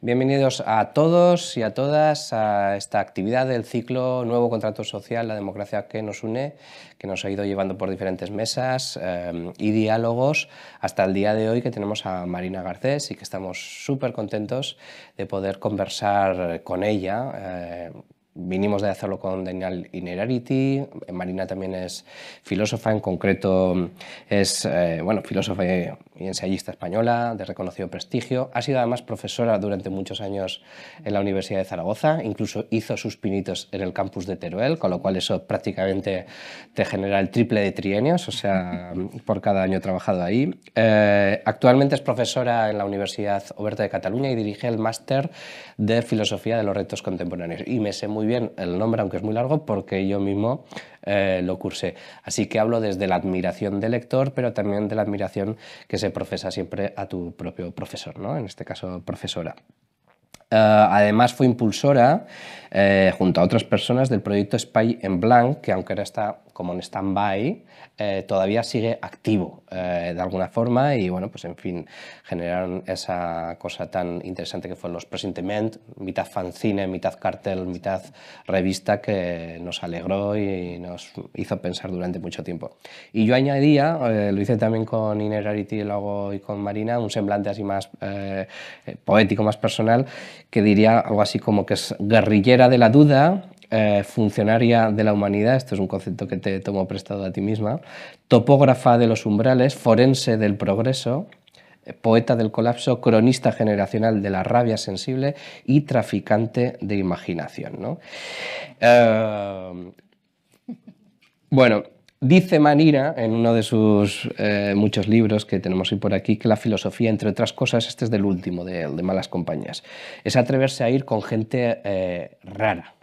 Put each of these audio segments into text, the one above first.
Bienvenidos a todos y a todas a esta actividad del ciclo Nuevo Contrato Social, la democracia que nos une, que nos ha ido llevando por diferentes mesas eh, y diálogos hasta el día de hoy que tenemos a Marina Garcés y que estamos súper contentos de poder conversar con ella. Eh, vinimos de hacerlo con Daniel Inerarity, Marina también es filósofa, en concreto es eh, bueno, filósofa y ensayista española de reconocido prestigio, ha sido además profesora durante muchos años en la Universidad de Zaragoza, incluso hizo sus pinitos en el campus de Teruel, con lo cual eso prácticamente te genera el triple de trienios, o sea, por cada año trabajado ahí. Eh, actualmente es profesora en la Universidad Oberta de Cataluña y dirige el máster de filosofía de los retos contemporáneos y me sé muy bien el nombre, aunque es muy largo, porque yo mismo eh, lo cursé. Así que hablo desde la admiración del lector, pero también de la admiración que se profesa siempre a tu propio profesor, ¿no? en este caso profesora. Eh, además fue impulsora eh, junto a otras personas del proyecto Spy en Blanc, que aunque ahora está como en stand-by, eh, todavía sigue activo eh, de alguna forma y bueno, pues en fin, generaron esa cosa tan interesante que fue los Presentiment, mitad fanzine, mitad cartel, mitad revista que nos alegró y nos hizo pensar durante mucho tiempo. Y yo añadía, lo hice también con Inerarity luego y con Marina, un semblante así más poético, más personal, que diría algo así como que es guerrillero de la Duda, eh, funcionaria de la humanidad, esto es un concepto que te tomo prestado a ti misma, topógrafa de los umbrales, forense del progreso, eh, poeta del colapso, cronista generacional de la rabia sensible y traficante de imaginación. ¿no? Eh, bueno, Dice Manira, en uno de sus eh, muchos libros que tenemos por aquí, que la filosofía, entre otras cosas, este es del último, de, de Malas Compañías, es atreverse a ir con gente eh, rara,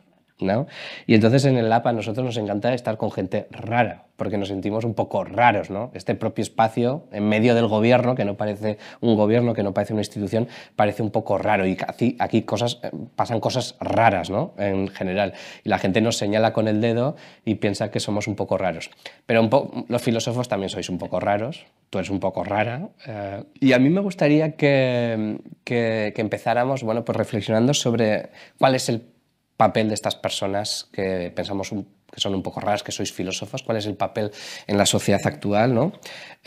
y entonces en el APA a nosotros nos encanta estar con gente rara, porque nos sentimos un poco raros, Este propio espacio en medio del gobierno, que no parece un gobierno, que no parece una institución, parece un poco raro y aquí, cosas, eh, pasan cosas raras, En general. Y la gente nos señala con el dedo y piensa que somos un poco raros. Pero un los filósofos también sois un poco raros, tú eres un poco rara. Eh, y a mí me gustaría que, que empezáramos, bueno, pues reflexionando sobre cuál es el papel de estas personas que pensamos que son un poco raras, que sois filósofos, cuál es el papel en la sociedad actual, ¿no?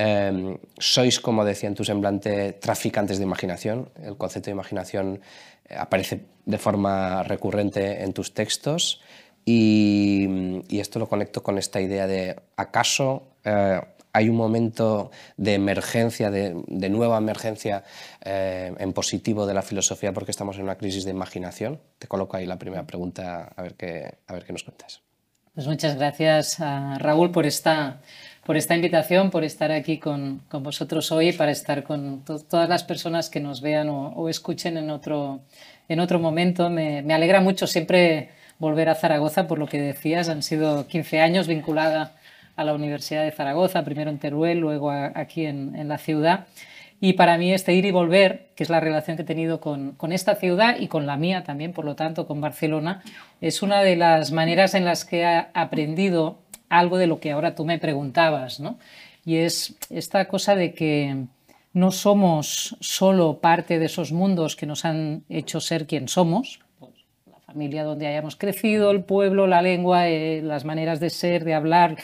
Em, sois, como decía en tu semblante, traficantes de imaginación. El concepto de imaginación eh, aparece de forma recurrente en tus textos y, esto lo conecto con esta idea de acaso eh, hay un momento de emergencia, de, nueva emergencia eh, en positivo de la filosofía porque estamos en una crisis de imaginación? Te coloco ahí la primera pregunta a ver qué, a ver qué nos cuentas. Pues muchas gracias Raúl por esta, por esta invitación, por estar aquí con, vosotros hoy, para estar con todas las personas que nos vean o, escuchen en otro, en otro momento. Me, me, alegra mucho siempre volver a Zaragoza por lo que decías. Han sido 15 años vinculada a la Universidad de Zaragoza, primero en Teruel, luego aquí en, en, la ciudad. Y para mí este ir y volver, que es la relación que he tenido con, con, esta ciudad y con la mía también, por lo tanto, con Barcelona, es una de las maneras en las que he aprendido algo de lo que ahora tú me preguntabas, ¿no? Y es esta cosa de que no somos solo parte de esos mundos que nos han hecho ser quien somos, pues, la familia donde hayamos crecido, el pueblo, la lengua, eh, las maneras de ser, de hablar,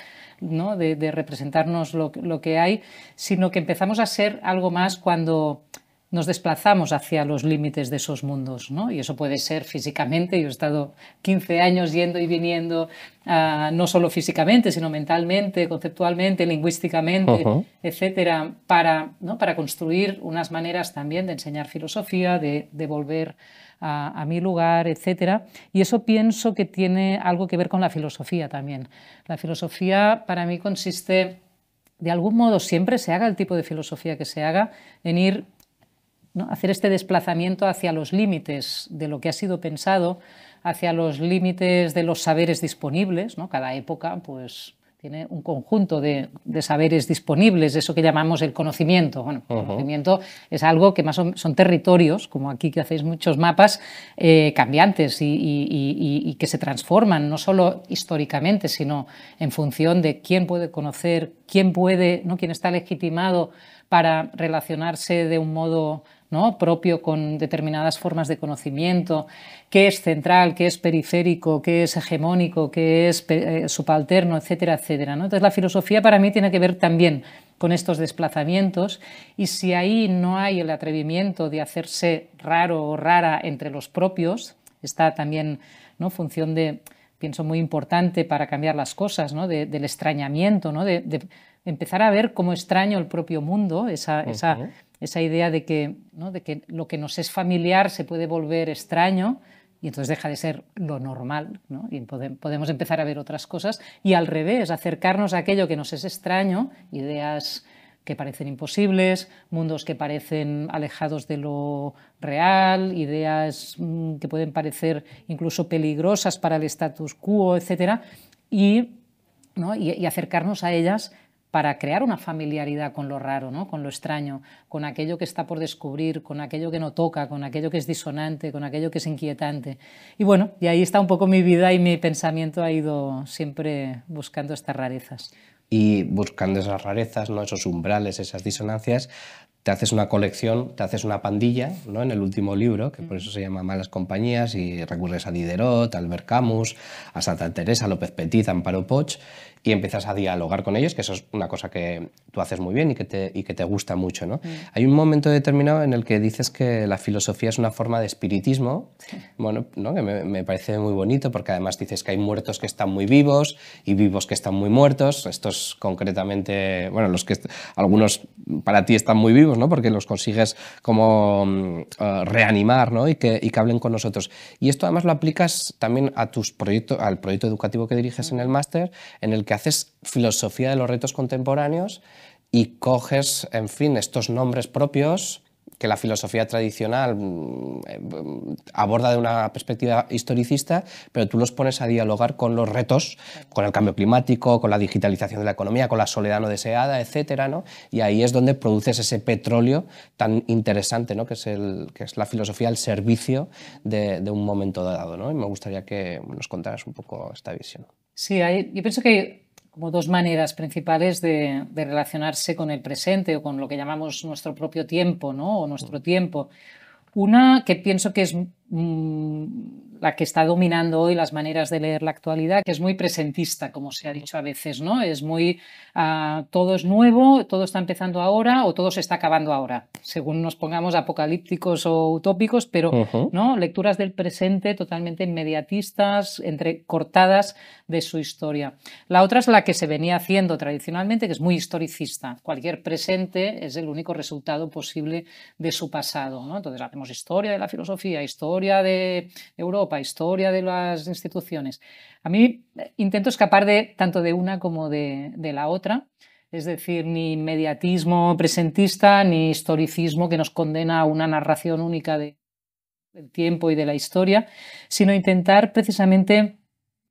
de, representarnos lo, que hay, sino que empezamos a ser algo más cuando nos desplazamos hacia los límites de esos mundos, ¿no? Y eso puede ser físicamente, yo he estado 15 años yendo y viniendo, ah, no solo físicamente, sino mentalmente, conceptualmente, lingüísticamente, etc. etcétera, para, ¿no? para construir unas maneras también de enseñar filosofía, de volver a, mi lugar, etc. Y eso pienso que tiene algo que ver con la filosofía también. La filosofía para mí consiste, de algún modo, siempre se haga el tipo de filosofía que se haga, en ir ¿no? hacer este desplazamiento hacia los límites de lo que ha sido pensado, hacia los límites de los saberes disponibles. ¿no? Cada época pues, tiene un conjunto de, saberes disponibles, eso que llamamos el conocimiento. Bueno, el conocimiento es algo que más son, territorios, como aquí que hacéis muchos mapas, eh, cambiantes y, y, que se transforman, no solo históricamente, sino en función de quién puede conocer quién puede, ¿no? quién está legitimado para relacionarse de un modo propio con determinadas formas de conocimiento, qué es central, qué es periférico, qué es hegemónico, qué es eh, subalterno, etcétera, etcétera. Entonces la filosofía para mí tiene que ver también con estos desplazamientos y si ahí no hay el atrevimiento de hacerse raro o rara entre los propios, está también ¿no? función de pienso muy importante para cambiar las cosas, del extrañamiento, de, empezar a ver cómo extraño el propio mundo, esa, idea de que, lo que nos es familiar se puede volver extraño y entonces deja de ser lo normal y podemos empezar a ver otras cosas y al revés, acercarnos a aquello que nos es extraño, ideas que parecen imposibles, mundos que parecen alejados de lo real, ideas mm, que pueden parecer incluso peligrosas para el status quo, etc. Y, y acercarnos a ellas para crear una familiaridad con lo raro, ¿no? con lo extraño, con aquello que está por descubrir, con aquello que no toca, con aquello que es disonante, con aquello que es inquietante. Y bueno, y ahí está un poco mi vida y mi pensamiento ha ido siempre buscando estas rarezas y buscando esas rarezas, ¿no? esos umbrales, esas disonancias, te haces una colección, te haces una pandilla, ¿no? En el último libro, que por eso se llama Malas Compañías, y recurres a Diderot, a Albert Camus, a Santa Teresa, López Petit, Amparo Poch, y empiezas a dialogar con ellos, que eso es una cosa que tú haces muy bien y que te, y que te gusta mucho. ¿no? Mm. Hay un momento determinado en el que dices que la filosofía es una forma de espiritismo, bueno, ¿no? que me, parece muy bonito porque además dices que hay muertos que están muy vivos y vivos que están muy muertos. Estos concretamente, bueno, los que algunos para ti están muy vivos, ¿no? porque los consigues como mm, eh, reanimar ¿no? y, que, y que hablen con nosotros. Y esto además lo aplicas también a tus proyectos, al proyecto educativo que diriges en el máster, en el que haces filosofía de los retos contemporáneos y coges, en fin, estos nombres propios que la filosofía tradicional mm, eh, aborda de una perspectiva historicista, pero tú los pones a dialogar con los retos, con el cambio climático, con la digitalización de la economía, con la soledad no deseada, etcétera, ¿no? Y ahí es donde produces ese petróleo tan interesante, ¿no? Que es, el, que es la filosofía al servicio de, un momento dado, ¿no? Y me gustaría que nos contaras un poco esta visión. Sí, hay, yo pienso que como dos maneras principales de, relacionarse con el presente o con lo que llamamos nuestro propio tiempo, ¿no? O nuestro mm. tiempo. Una que pienso que es Mm, la que está dominando hoy las maneras de leer la actualidad, que es muy presentista, como se ha dicho a veces, ¿no? Es muy, ah, todo es nuevo, todo está empezando ahora o todo se está acabando ahora, según nos pongamos apocalípticos o utópicos, pero, ¿no? Lecturas del presente totalmente inmediatistas, entrecortadas de su historia. La otra es la que se venía haciendo tradicionalmente, que es muy historicista. Cualquier presente es el único resultado posible de su pasado, ¿no? Entonces hacemos historia de la filosofía, historia de Europa, historia de las instituciones. A mí eh, intento escapar de tanto de una como de, de la otra. Es decir, ni mediatismo presentista ni historicismo que nos condena a una narración única de, del tiempo y de la historia, sino intentar precisamente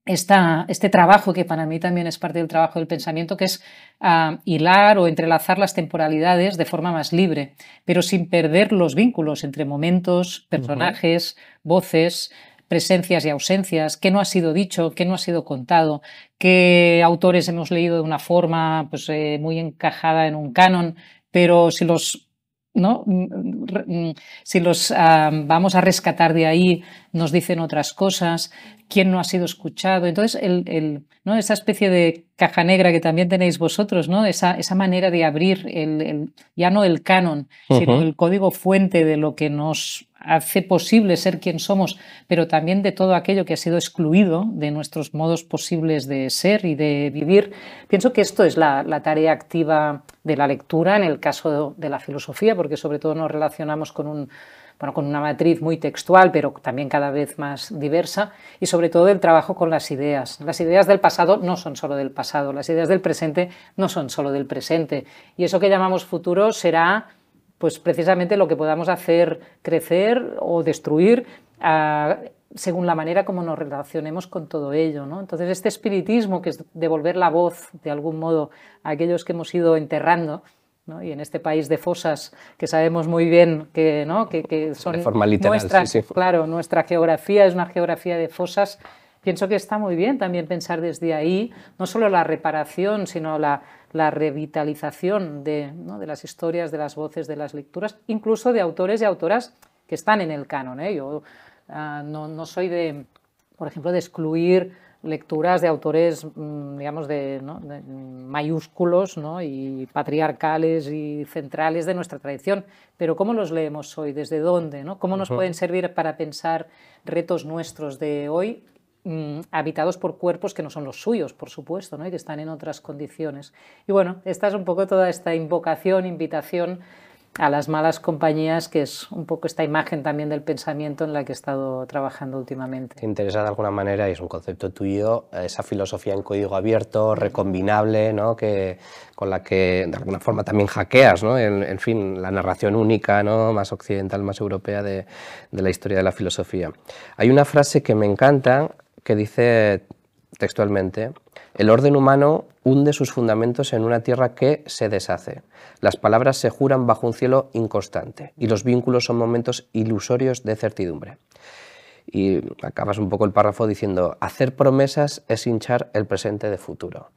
este trabajo que para mí también es parte del trabajo del pensamiento, que es ah, hilar o entrelazar las temporalidades de forma más libre, pero sin perder los vínculos entre momentos, personajes, voces presencias y ausencias, qué no ha sido dicho, qué no ha sido contado, qué autores hemos leído de una forma pues, eh, muy encajada en un canon, pero si los ¿no? Mm, mm, mm, si los ah, vamos a rescatar de ahí, nos dicen otras cosas quién no ha sido escuchado. Entonces, esa especie de caja negra que también tenéis vosotros, ¿no? esa, esa manera de abrir el, ya no el canon, sino el código fuente de lo que nos hace posible ser quien somos, pero también de todo aquello que ha sido excluido de nuestros modos posibles de ser y de vivir. Pienso que esto es la, tarea activa de la lectura en el caso de la filosofía, porque sobre todo nos relacionamos con un con una matriz muy textual, pero también cada vez más diversa, y sobre todo el trabajo con las ideas. Las ideas del pasado no son solo del pasado, las ideas del presente no son solo del presente. Y eso que llamamos futuro será pues precisamente lo que podamos hacer crecer o destruir ah, según la manera como nos relacionemos con todo ello. ¿no? Entonces, este espiritismo, que es devolver la voz de algún modo a aquellos que hemos ido enterrando, y en este país de fosas, que sabemos muy bien que, ¿no? que, son literal, claro, nuestra geografía es una geografía de fosas, pienso que está muy bien también pensar desde ahí, no solo la reparación, sino la, la revitalización de, ¿no? de, las historias, de las voces, de las lecturas, incluso de autores y autoras que están en el canon. ¿eh? Yo ah, no, soy de, por ejemplo, de excluir lecturas de autores, mm, digamos, de, mayúsculos y patriarcales y centrales de nuestra tradición. Pero ¿cómo los leemos hoy? ¿Desde dónde? ¿no? ¿Cómo nos pueden servir para pensar retos nuestros de hoy mm, habitados por cuerpos que no son los suyos, por supuesto, ¿no? y que están en otras condiciones. Y bueno, esta es un poco toda esta invocación, invitación a las malas compañías, que es un poco esta imagen también del pensamiento en la que he estado trabajando últimamente. Te interesa de alguna manera, y es un concepto tuyo, esa filosofía en código abierto, recombinable, ¿no? que, con la que de alguna forma también hackeas, ¿no? en, en fin, la narración única, ¿no? más occidental, más europea de, de la historia de la filosofía. Hay una frase que me encanta que dice textualmente, el orden humano hunde sus fundamentos en una tierra que se deshace. Las palabras se juran bajo un cielo inconstante y los vínculos son momentos ilusorios de certidumbre. Y acabas un poco el párrafo diciendo, hacer promesas es hinchar el presente de futuro.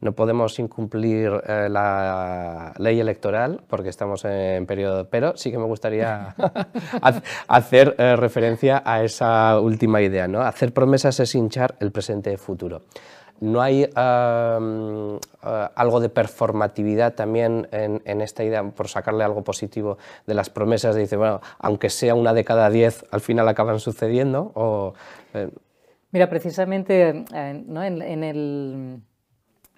No, podemos incumplir eh, la ley electoral porque estamos en periodo, pero sí que me gustaría hacer eh, referencia a esa última idea. ¿no? Hacer promesas es hinchar el presente de futuro. ¿No hay eh, algo de performatividad también en, esta idea, por sacarle algo positivo de las promesas? De dice, bueno, aunque sea una de cada diez, al final acaban sucediendo. Eh. Mira, precisamente eh, en,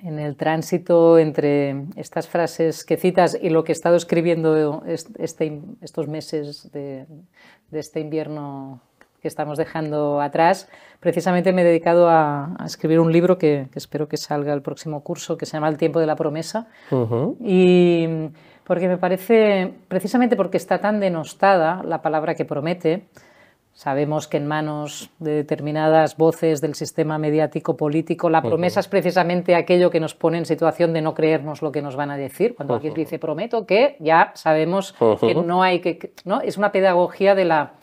el, tránsito entre estas frases que citas y lo que he estado escribiendo este estos meses de este invierno estamos dejando atrás, precisamente me he dedicado a, escribir un libro que, espero que salga el próximo curso, que se llama El tiempo de la promesa. Y porque me parece, precisamente porque está tan denostada la palabra que promete, Sabemos que en manos de determinadas voces del sistema mediático político la promesa es precisamente aquello que nos pone en situación de no creernos lo que nos van a decir. Cuando alguien dice prometo que, ya sabemos que no hay que... ¿no? Es una pedagogía de la,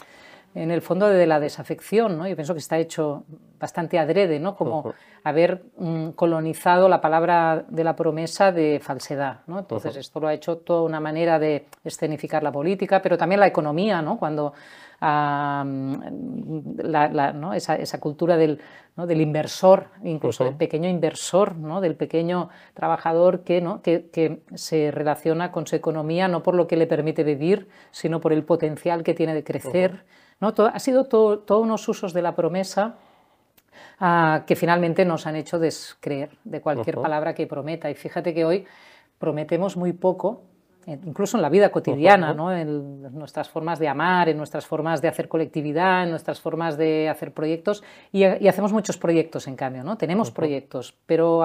en el fondo de la desafección, ¿no? Yo pienso que está hecho bastante adrede, ¿no? Como haber mm, colonizado la palabra de la promesa de falsedad, Entonces esto lo ha hecho toda una manera de escenificar la política, pero también la economía, ¿no? Cuando ah, mm, esa, cultura del, inversor, incluso del pequeño inversor, Del pequeño trabajador que, ¿no? que se relaciona con su economía no por lo que le permite vivir, sino por el potencial que tiene de crecer ¿no? ha sido todos unos usos de la promesa ah, que finalmente nos han hecho descreer de cualquier palabra que prometa. Y fíjate que hoy prometemos muy poco incluso en la vida cotidiana, en nuestras formas de amar, en nuestras formas de hacer colectividad, en nuestras formas de hacer proyectos, y, hacemos muchos proyectos en cambio, ¿no? Tenemos proyectos, pero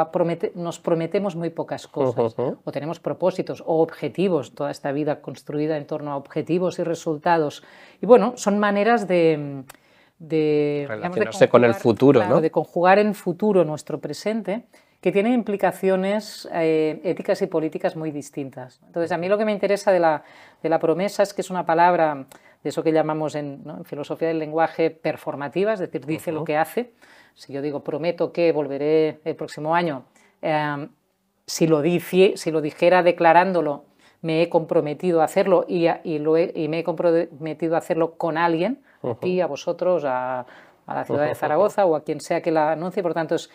nos prometemos muy pocas cosas, o tenemos propósitos o objetivos, toda esta vida construida en torno a objetivos y resultados. Y bueno, son maneras de... de, con el futuro, ¿no? De conjugar en futuro nuestro presente que tiene implicaciones eh, éticas y políticas muy distintas. Entonces, a mí lo que me interesa de la, de la promesa es que es una palabra de eso que llamamos en, filosofía del lenguaje performativa, es decir, dice lo que hace. Si yo digo, prometo que volveré el próximo año, em, si, lo si lo dijera declarándolo, me he comprometido a hacerlo y, lo y, me he comprometido a hacerlo con alguien, uh a ti, a vosotros, a, la ciudad de Zaragoza o a quien sea que la anuncie. Por tanto, es,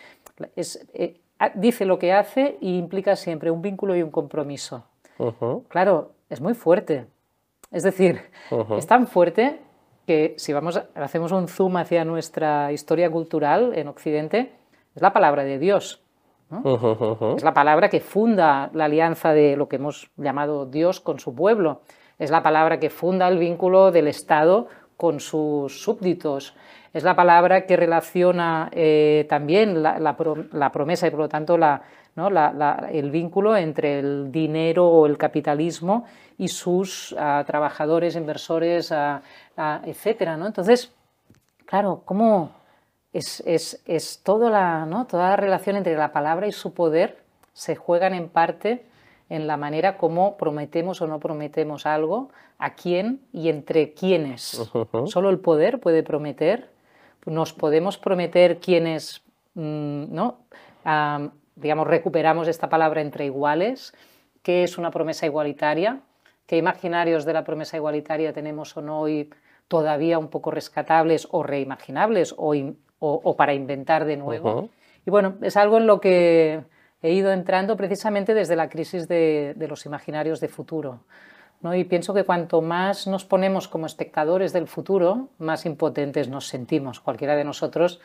es, eh, Ah, dice lo que hace y implica siempre un vínculo y un compromiso. Claro, es muy fuerte. Es decir, es tan fuerte que si vamos, hacemos un zoom hacia nuestra historia cultural en Occidente, es la palabra de Dios. Es la palabra que funda la alianza de lo que hemos llamado Dios con su pueblo. Es la palabra que funda el vínculo del Estado con sus súbditos. Es la palabra que relaciona eh, también la, promesa y por lo tanto el vínculo entre el dinero o el capitalismo y sus ah, trabajadores, inversores, ah, ah, etcétera, Entonces, claro, ¿cómo es, toda la relación entre la palabra y su poder se juegan en parte en la manera como prometemos o no prometemos algo, a quién y entre quiénes. Solo el poder puede prometer. Nos podemos prometer quiénes, mm, ¿no? digamos, recuperamos esta palabra entre iguales. ¿Qué es una promesa igualitaria? ¿Qué imaginarios de la promesa igualitaria tenemos o no hoy todavía un poco rescatables o reimaginables o, para inventar de nuevo? Y bueno, es algo en lo que he ido entrando precisamente desde la crisis de, los imaginarios de futuro. ¿no? Y pienso que cuanto más nos ponemos como espectadores del futuro, más impotentes nos sentimos. Cualquiera de nosotros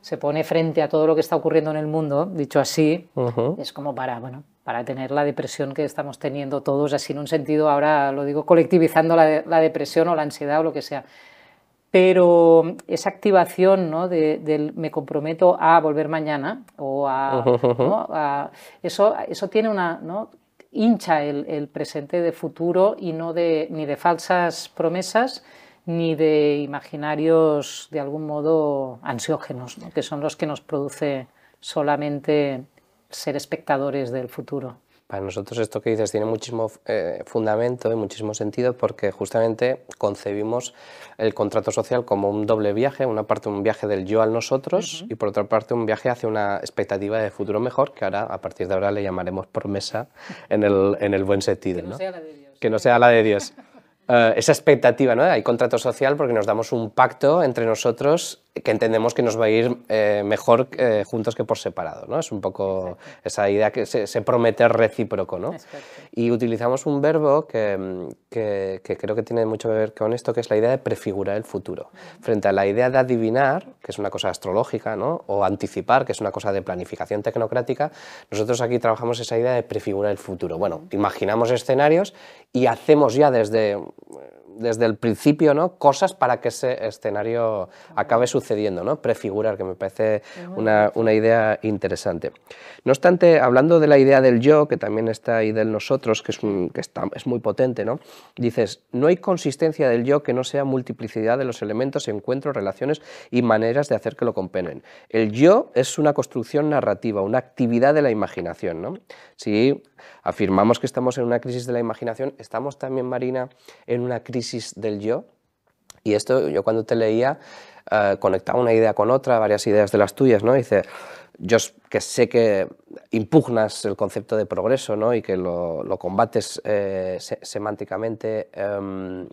se pone frente a todo lo que está ocurriendo en el mundo, dicho así, es como para, bueno, para tener la depresión que estamos teniendo todos, así en un sentido, ahora lo digo colectivizando la depresión o la ansiedad o lo que sea pero esa activación ¿no? del me comprometo a volver mañana o a, eso, tiene una hincha el, presente de futuro y no de ni de falsas promesas ni de imaginarios de algún modo ansiógenos, que son los que nos produce solamente ser espectadores del futuro. Para nosotros esto que dices tiene muchísimo eh, fundamento y muchísimo sentido porque justamente concebimos el contrato social como un doble viaje, una parte un viaje del yo al nosotros y por otra parte un viaje hacia una expectativa de futuro mejor que ahora a partir de ahora le llamaremos promesa en el, buen sentido. Que no, sea la de Dios. Eh, esa expectativa, ¿no? Hay contrato social porque nos damos un pacto entre nosotros que entendemos que nos va a ir eh, mejor eh, juntos que por separado, ¿no? Es un poco esa idea que se, promete recíproco, ¿no? Y utilizamos un verbo que, creo que tiene mucho que ver con esto, que es la idea de prefigurar el futuro. Frente a la idea de adivinar, que es una cosa astrológica, O anticipar, que es una cosa de planificación tecnocrática, nosotros aquí trabajamos esa idea de prefigurar el futuro. Bueno, imaginamos escenarios y hacemos ya desde desde el principio, ¿no? Cosas para que ese escenario acabe sucediendo, ¿no? Prefigurar, que me parece una, idea interesante. No obstante, hablando de la idea del yo, que también está ahí del nosotros, que es, que es muy potente, ¿no? Dices, no hay consistencia del yo que no sea multiplicidad de los elementos, encuentros, relaciones y maneras de hacer que lo compenen. El yo es una construcción narrativa, una actividad de la imaginación, ¿no? afirmamos que estamos en una crisis de la imaginación, estamos también, Marina, en una crisis del yo. Y esto yo cuando te leía eh, conectaba una idea con otra, varias ideas de las tuyas, ¿no? Dice, yo que sé que impugnas el concepto de progreso, ¿no? Y que lo, combates eh, semánticamente. Em,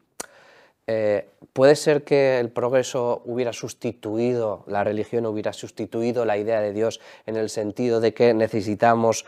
eh, ¿Puede ser que el progreso hubiera sustituido, la religión hubiera sustituido la idea de Dios en el sentido de que necesitamos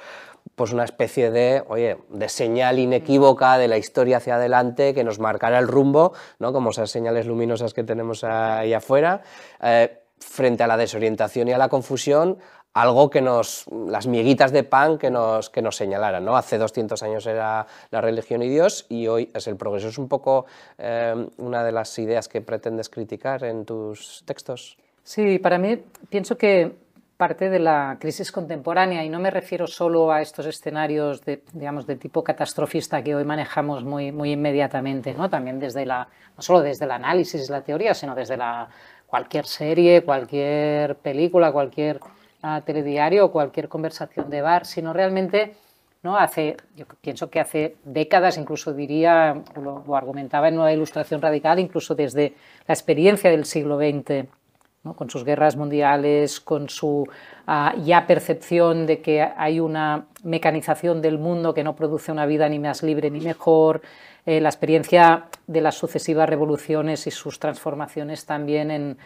pues una especie de, oye, de señal inequívoca de la historia hacia adelante que nos marcará el rumbo, ¿no? como esas señales luminosas que tenemos ahí afuera, eh, frente a la desorientación y a la confusión, algo que nos, las miguitas de pan que nos, que nos señalaran, ¿no? Hace 200 años era la religión y Dios y hoy es el progreso. Es un poco eh, una de las ideas que pretendes criticar en tus textos. Sí, para mí pienso que parte de la crisis contemporánea y no me refiero solo a estos escenarios de, digamos, de tipo catastrofista que hoy manejamos muy, muy inmediatamente, ¿no? también desde la, no solo desde el análisis, la teoría, sino desde la, cualquier serie, cualquier película, cualquier ah, telediario cualquier conversación de bar, sino realmente ¿no? hace, yo pienso que hace décadas, incluso diría, lo, argumentaba en una ilustración radical, incluso desde la experiencia del siglo XX con sus guerras mundiales, con su ah, ya percepción de que hay una mecanización del mundo que no produce una vida ni más libre ni mejor, eh, la experiencia de las sucesivas revoluciones y sus transformaciones también en,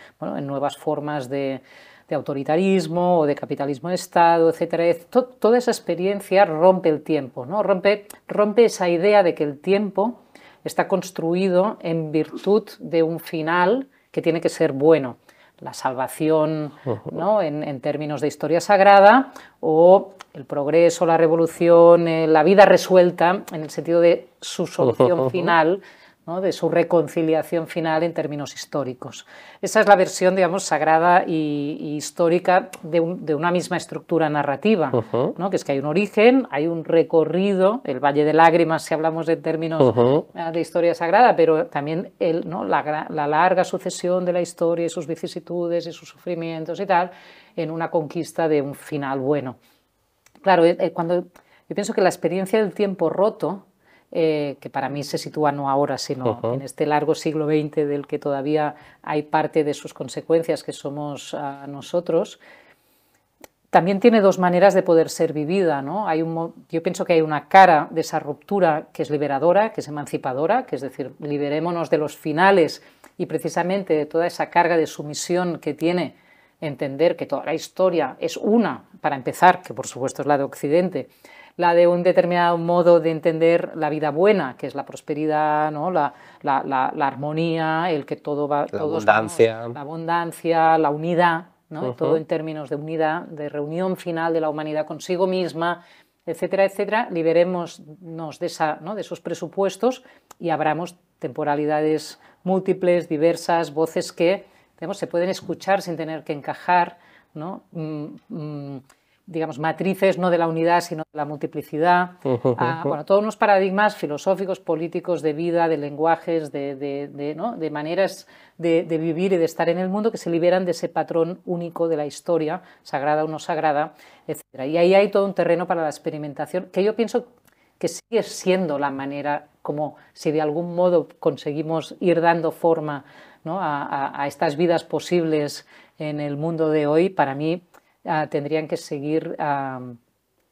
nuevas formas de, autoritarismo o de capitalismo de Estado, etc. toda esa experiencia rompe el tiempo, rompe, rompe esa idea de que el tiempo está construido en virtud de un final que tiene que ser bueno la salvación ¿no? en, términos de historia sagrada, o el progreso, la revolución, eh, la vida resuelta, en el sentido de su solución final de su reconciliación final en términos históricos. Esa es la versión, digamos, sagrada y, histórica de, una misma estructura narrativa, ¿no? que es que hay un origen, hay un recorrido, el Valle de Lágrimas, si hablamos de términos ah, de historia sagrada, pero también el, ¿no? la, larga sucesión de la historia y sus vicisitudes y sus sufrimientos y tal, en una conquista de un final bueno. Claro, eh, eh, cuando yo pienso que la experiencia del tiempo roto, eh, que para mí se sitúa no ahora, sino en este largo siglo XX del que todavía hay parte de sus consecuencias que somos ah, nosotros, también tiene dos maneras de poder ser vivida. Hay yo pienso que hay una cara de esa ruptura que es liberadora, que es emancipadora, que es decir, liberémonos de los finales y precisamente de toda esa carga de sumisión que tiene entender que toda la historia es una, para empezar, que por supuesto es la de Occidente, la de un determinado modo de entender la vida buena, que es la prosperidad, ¿no? la, armonía, el que todo va... La abundancia. La abundancia, la unidad, ¿no? todo en términos de unidad, de reunión final de la humanidad consigo misma, etcétera, etcétera, Liberemos de, esa, de esos presupuestos y abramos temporalidades múltiples, diversas, voces que se pueden escuchar sin tener que encajar, ¿no? Mm, mm, digamos, matrices, no de la unidad, sino de la multiplicidad. Ah, bueno, todos unos paradigmas filosóficos, políticos, de vida, de lenguajes, de, de, maneras de, vivir y de estar en el mundo que se liberan de ese patrón único de la historia, sagrada o no sagrada, etc. Y ahí hay todo un terreno para la experimentación que yo pienso que sigue siendo la manera como si de algún modo conseguimos ir dando forma a estas vidas posibles en el mundo de hoy, para mí Ah, tendrían que seguir ah,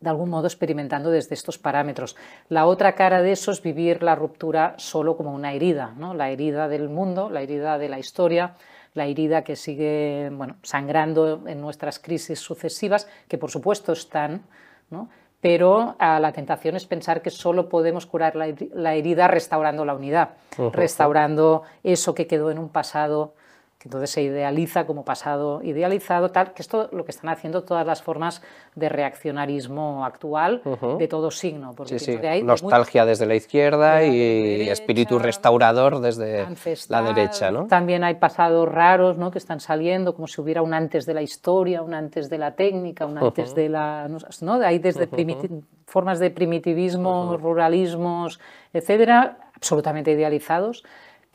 de algún modo experimentando desde estos parámetros. La otra cara de eso es vivir la ruptura solo como una herida, ¿no? la herida del mundo, la herida de la historia, la herida que sigue bueno, sangrando en nuestras crisis sucesivas, que por supuesto están, pero ah, la tentación es pensar que solo podemos curar la, herida restaurando la unidad, restaurando eso que quedó en un pasado entonces se idealiza como pasado idealizado, tal, que esto lo que están haciendo todas las formas de reaccionarismo actual de todo signo. Porque sí, Nostalgia desde la izquierda y espíritu restaurador desde la derecha. También hay pasados raros ¿no? que están saliendo, como si hubiera un antes de la historia, un antes de la técnica, un antes de la... Hay desde formas de primitivismo, ruralismos, etcétera, absolutamente idealizados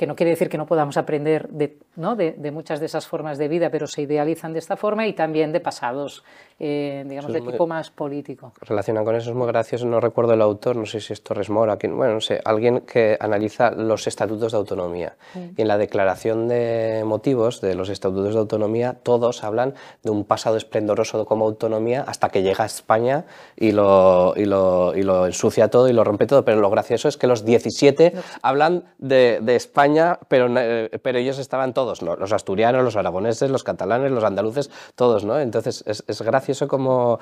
que no quiere decir que no podamos aprender de, de, muchas de esas formas de vida, pero se idealizan de esta forma, y también de pasados eh, digamos, de tipo más político. Relacionan con eso, es muy gracioso, no recuerdo el autor, no sé si es Torres Mora, quien, bueno, no sé, alguien que analiza los estatutos de autonomía. Y en la declaración de motivos de los estatutos de autonomía, todos hablan de un pasado esplendoroso como autonomía hasta que llega a España y lo, lo, ensucia todo y lo rompe todo. Pero lo gracioso es que los 17 hablan de, España, pero, eh, pero ellos estaban todos, los asturianos, los aragoneses, los catalanes, los andaluces, todos, ¿no? Entonces es, es gracioso eso como,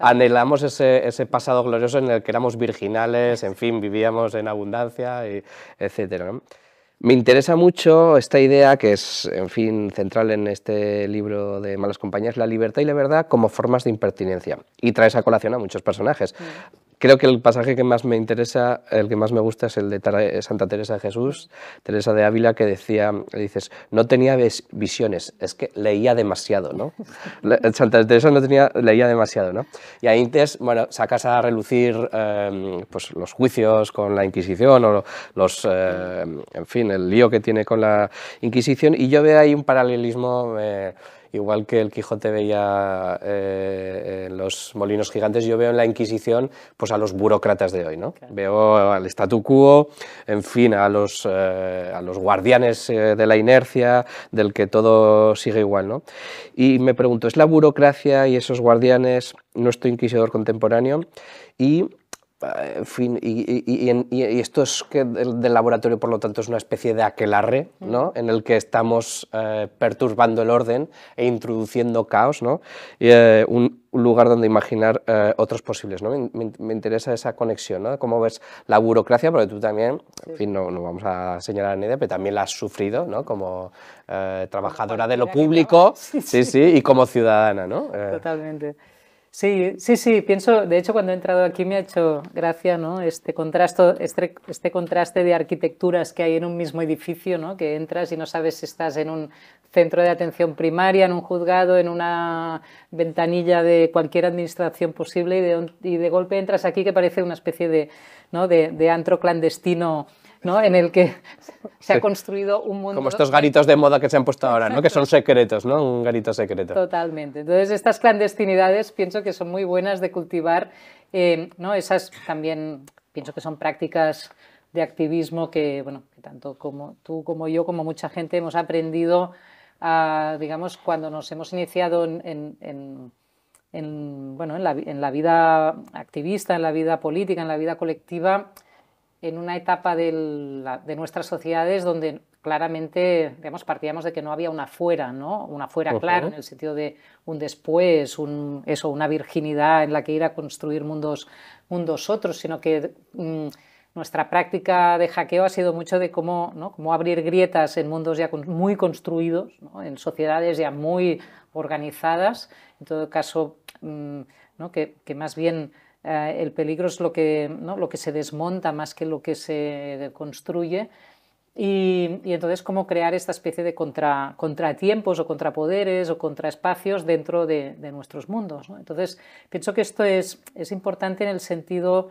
anhelamos ese, pasado glorioso en el que éramos virginales, en fin, vivíamos en abundancia, y, etc. Me interesa mucho esta idea que es, en fin, central en este libro de Malas Compañías, la libertad y la verdad como formas de impertinencia. Y traes a colación a muchos personajes. Mm. Creo que el pasaje que más me interesa, el que más me gusta es el de eh, Santa Teresa de Jesús, Teresa de Ávila, que decía, dices, no tenía visiones, es que leía demasiado, ¿no? Eh, Santa Teresa no tenía, leía demasiado, ¿no? Y ahí te, bueno, sacas a relucir em, pues, los juicios con la Inquisición o los, em, en fin, el lío que tiene con la Inquisición y yo veo ahí un paralelismo... Eh, igual que el Quijote veía eh, eh, los molinos gigantes, yo veo en la Inquisición pues a los burócratas de hoy, ¿no? Veo al statu quo, en fin, a los, eh, a los guardianes de la inercia, del que todo sigue igual, ¿no? Y me pregunto, ¿es la burocracia y esos guardianes nuestro inquisidor contemporáneo? Y eh, fin, y, esto es que del, laboratorio, por lo tanto, es una especie de aquelarre, ¿no? Mm. En el que estamos eh, perturbando el orden e introduciendo caos, ¿no? Eh, un, lugar donde imaginar otros posibles, ¿no? Me, interesa esa conexión, ¿no? Cómo ves la burocracia, porque tú también, no, vamos a señalar ni pero también la has sufrido, Como trabajadora de lo público, sí, sí, y como ciudadana, ¿no? Totalmente. Sí, sí, sí, pienso, de hecho cuando he entrado aquí me ha hecho gracia, ¿no? Este contraste, este, este, contraste de arquitecturas que hay en un mismo edificio, ¿no? Que entras y no sabes si estás en un centro de atención primaria, en un juzgado, en una ventanilla de cualquier administración posible y de, golpe entras aquí que parece una especie de, ¿no? de, de antro clandestino ¿no? en el que se ha construido un mundo... Como estos garitos de moda que se han puesto ahora, ¿no? que son secretos, ¿no? un garito secreto. Totalmente. Entonces, estas clandestinidades pienso que son muy buenas de cultivar. Eh, ¿no? Esas también pienso que son prácticas de activismo que, bueno, tanto como tú como yo, como mucha gente hemos aprendido, digamos, cuando nos hemos iniciado en, bueno, la, en, la, vida activista, en la vida política, en la vida colectiva, en una etapa de nuestras sociedades donde claramente, digamos, partíamos de que no había una fuera, ¿no? Una fuera, claro, en el sentido de un después, un, eso, una virginidad en la que ir a construir mundos, mundos otros, sino que mm, nuestra práctica de hackeo ha sido mucho de cómo, cómo abrir grietas en mundos ya muy construidos, en sociedades ya muy organizadas, en todo caso, mm, ¿no? que, que más bien eh, el peligro es lo que, se desmonta más que lo que se construye. Y, entonces cómo crear esta especie de contratiempos o contrapoderes o contraespacios dentro de, nuestros mundos. Entonces, pienso que esto es, es importante en el sentido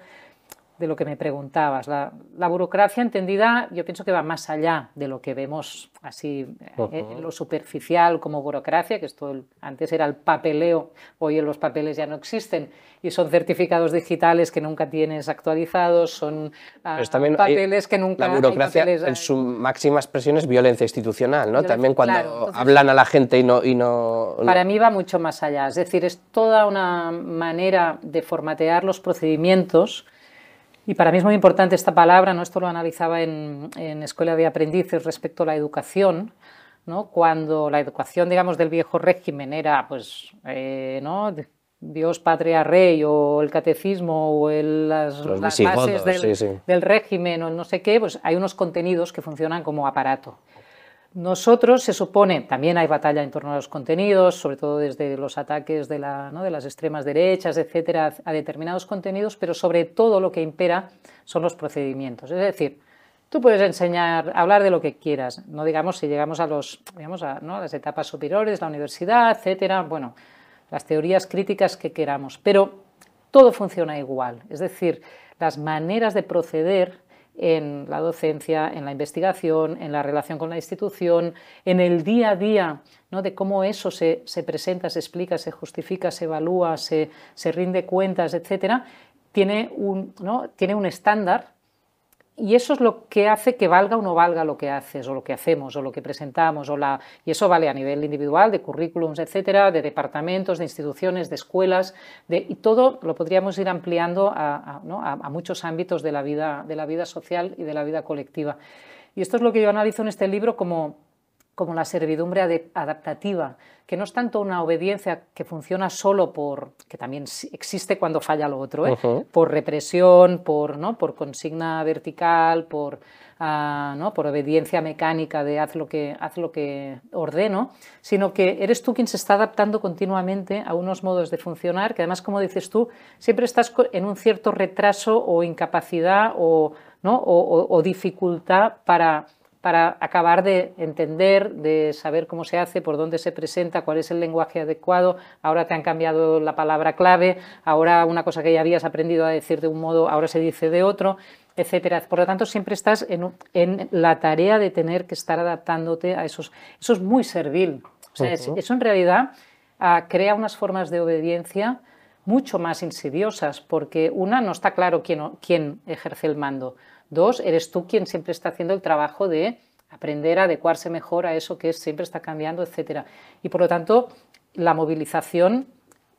de lo que me preguntabas. La, burocracia entendida yo pienso que va más allá de lo que vemos así, eh, lo superficial como burocracia, que esto antes era el papeleo, hoy en los papeles ya no existen y son certificados digitales que nunca tienes actualizados, son ah, también papeles que nunca... La burocracia en eh, su máxima expresión es violencia institucional, ¿no? también cuando hablan a la gente y no, y no... Para mí va mucho más allá, es decir, es toda una manera de formatear los procedimientos y para mí es muy importante esta palabra, ¿no? esto lo analizaba en, Escuela de Aprendices respecto a la educación, ¿no? cuando la educación, digamos, del viejo régimen era, pues, eh, ¿no? Dios, patria, rey, o el catecismo, o las, bases del, régimen, o no sé qué, pues hay unos contenidos que funcionan como aparato. Nosotros se supone, también hay batalla en torno a los contenidos, sobre todo desde los ataques de, las extremas derechas, etcétera, a determinados contenidos, pero sobre todo lo que impera son los procedimientos. Es decir, tú puedes enseñar, hablar de lo que quieras, no digamos si llegamos a, los, a las etapas superiores, la universidad, etcétera, bueno, las teorías críticas que queramos, pero todo funciona igual. Es decir, las maneras de proceder en la docencia, en la investigación, en la relación con la institución, en el día a día, ¿no? de cómo eso se, presenta, se explica, se justifica, se evalúa, se, rinde cuentas, etc., tiene un estándar y eso es lo que hace que valga o no valga lo que haces o lo que hacemos o lo que presentamos o la y eso vale a nivel individual de currículums etcétera de departamentos de instituciones de escuelas de y todo lo podríamos ir ampliando a, a muchos ámbitos de la vida de la vida social y de la vida colectiva y esto es lo que yo analizo en este libro como como la servidumbre adaptativa, que no es tanto una obediencia que funciona solo por, que también existe cuando falla lo otro, ¿eh? por represión, por, ¿no? por consigna vertical, por, ah, ¿no? por obediencia mecánica de haz lo, que, haz lo que ordeno, sino que eres tú quien se está adaptando continuamente a unos modos de funcionar, que además, como dices tú, siempre estás en un cierto retraso o incapacidad o, ¿no? o dificultad para para acabar de entender, de saber cómo se hace, por dónde se presenta, cuál es el lenguaje adecuado. Ahora te han cambiado la palabra clave, ahora una cosa que ya habías aprendido a decir de un modo, ahora se dice de otro, etc. Por lo tanto, siempre estás en, la tarea de tener que estar adaptándote a esos. Eso es muy servil. eso en realidad ah, crea unas formas de obediencia mucho más insidiosas, porque una no está claro quién ejerce el mando. Dos, eres tú quien siempre está haciendo el trabajo de aprender a adecuarse mejor a eso que siempre está cambiando, etc. Y por lo tanto, la movilización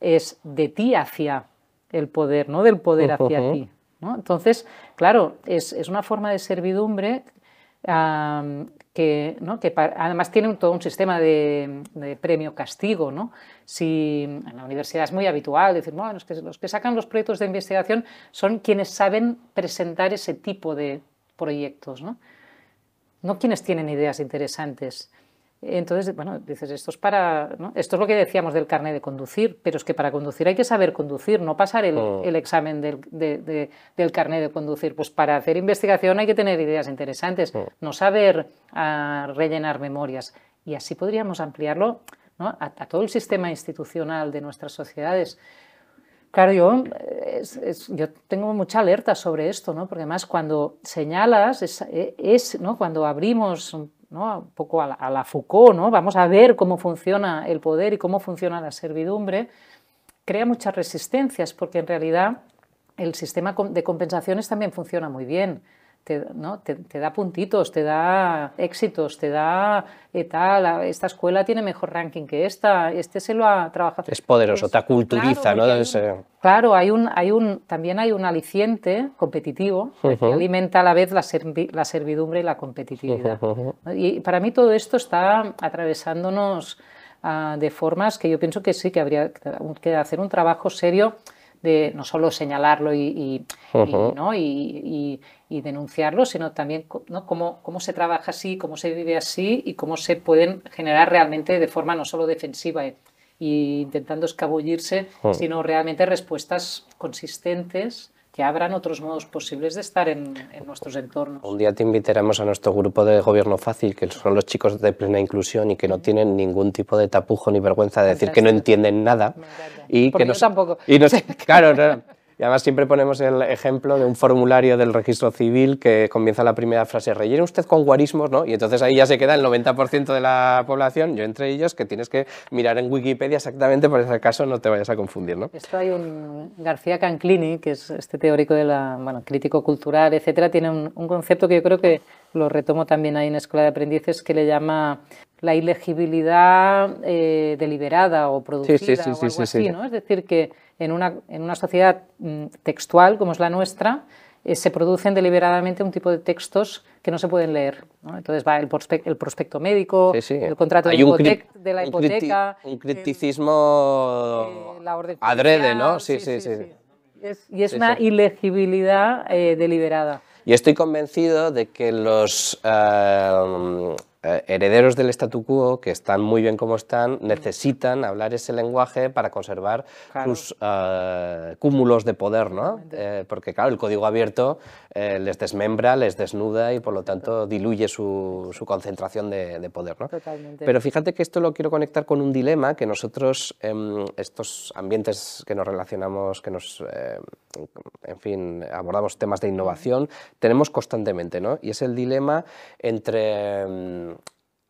es de ti hacia el poder, no del poder hacia ti. Entonces, claro, es, una forma de servidumbre que, ¿no? que además tiene todo un sistema de, premio-castigo. ¿no? Si en la universidad es muy habitual decir, que los que sacan los proyectos de investigación son quienes saben presentar ese tipo de proyectos, no, no quienes tienen ideas interesantes. Entonces, bueno, dices, esto es para. Esto es lo que decíamos del carnet de conducir, pero es que para conducir hay que saber conducir, no pasar el, oh. examen del, de, de, carnet de conducir. Pues para hacer investigación hay que tener ideas interesantes, oh. no saber a, ah, rellenar memorias. Y así podríamos ampliarlo a, todo el sistema institucional de nuestras sociedades. Claro, yo, eh, yo, tengo mucha alerta sobre esto, ¿no? porque además cuando señalas, es, e, ¿no? cuando abrimos un poco a la, a la, Foucault, ¿no? vamos a ver cómo funciona el poder y cómo funciona la servidumbre, crea muchas resistencias porque en realidad el sistema de compensaciones también funciona muy bien te, ¿no? te, da puntitos, te da éxitos, te da eh, tal, esta escuela tiene mejor ranking que esta, este se lo ha trabajado. Es poderoso, te aculturiza, claro, ¿no? Eh, claro, hay un, hay un, también hay un aliciente competitivo que alimenta a la vez la, servidumbre y la competitividad. Y para mí todo esto está atravesándonos ah, de formas que yo pienso que sí, que habría que hacer un trabajo serio de no solo señalarlo y, denunciarlo, sino también cómo, se trabaja así, cómo se vive así y cómo se pueden generar realmente de forma no solo defensiva e intentando escabullirse, oh. sino realmente respuestas consistentes que habrán otros modos posibles de estar en, nuestros entornos. Un día te invitaremos a nuestro grupo de gobierno fácil, que son los chicos de plena inclusión y que no tienen ningún tipo de tapujo ni vergüenza de decir que no entienden nada. Y que no tampoco. Y claro, además siempre ponemos el ejemplo de un formulario del registro civil que comienza la primera frase, rellene usted con guarismos, ¿no? Y entonces ahí ya se queda el 90% de la población, yo entre ellos, que tienes que mirar en Wikipedia exactamente, por ese caso no te vayas a confundir, ¿no? Esto hay un García Canclini, que es este teórico de la, bueno, crítico cultural, etcétera, tiene un, concepto que yo creo que lo retomo también ahí en Escuela de Aprendices, que le llama la ilegibilidad eh, deliberada o producida sí, sí, sí, o ¿no? Es decir, que en una, en una sociedad mm, textual como es la nuestra, eh, se producen deliberadamente un tipo de textos que no se pueden leer. Entonces va el, prospecto, médico, el contrato de, la hipoteca. Un, criticismo eh, adrede, ¿no? Sí, sí, sí. y es una ilegibilidad eh, deliberada. Y estoy convencido de que los eh, herederos del statu quo, que están muy bien como están, necesitan hablar ese lenguaje para conservar sus eh, cúmulos de poder, ¿no? Eh, porque, claro, el código abierto les desmembra, les desnuda y, por lo tanto, diluye su, concentración de, poder, ¿no? Pero fíjate que esto lo quiero conectar con un dilema que nosotros, em, estos ambientes que nos relacionamos, que nos, em, en fin, abordamos temas de innovación, tenemos constantemente, ¿no? Y es el dilema entre em,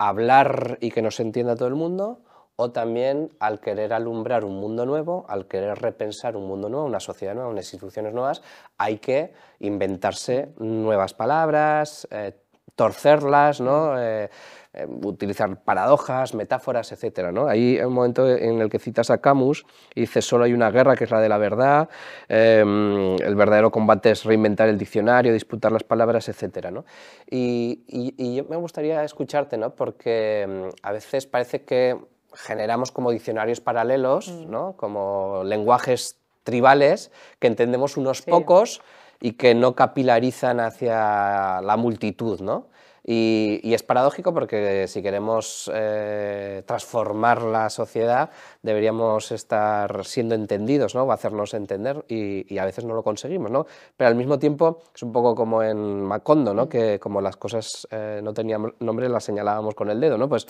hablar y que nos entienda todo el mundo, o también al querer alumbrar un mundo nuevo, al querer repensar un mundo nuevo, una sociedad nueva, unas instituciones nuevas, hay que inventarse nuevas palabras, eh, torcerlas, ¿no? Eh, eh, utilizar paradojas, metáforas, etc. ¿no? hay un momento en el que citas a Camus y dices, solo hay una guerra que es la de la verdad, em, el verdadero combate es reinventar el diccionario, disputar las palabras, etc. ¿no? Y, y, me gustaría escucharte, ¿no? porque em, a veces parece que generamos como diccionarios paralelos, mm. ¿no? como lenguajes tribales que entendemos unos pocos y que no capilarizan hacia la multitud, ¿no? Y, es paradójico porque si queremos eh, transformar la sociedad, deberíamos estar siendo entendidos, ¿no? O hacernos entender y, a veces no lo conseguimos, ¿no? Pero al mismo tiempo es un poco como en Macondo, ¿no? Mm. Que como las cosas eh, no tenían nombre las señalábamos con el dedo, ¿no? Pues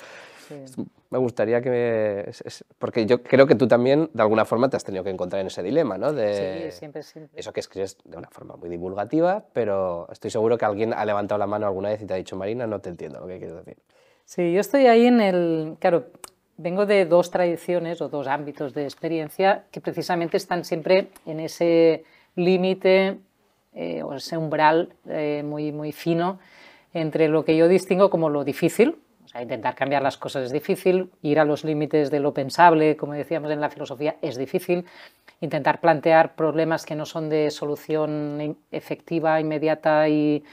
me gustaría que porque yo creo que tú también de alguna forma te has tenido que encontrar en ese dilema, ¿no? De... Sí, siempre, Eso que escribes de una forma muy divulgativa, pero estoy seguro que alguien ha levantado la mano alguna vez y te ha dicho, Marina, no te entiendo lo que quieres decir. Sí, yo estoy ahí en el... Claro, vengo de dos tradiciones o dos ámbitos de experiencia que precisamente están siempre en ese límite eh, o ese umbral eh, muy, muy fino entre lo que yo distingo como lo difícil, intentar cambiar las cosas es difícil, ir a los límites de lo pensable, como decíamos en la filosofía, es difícil, intentar plantear problemas que no son de solución efectiva, inmediata y,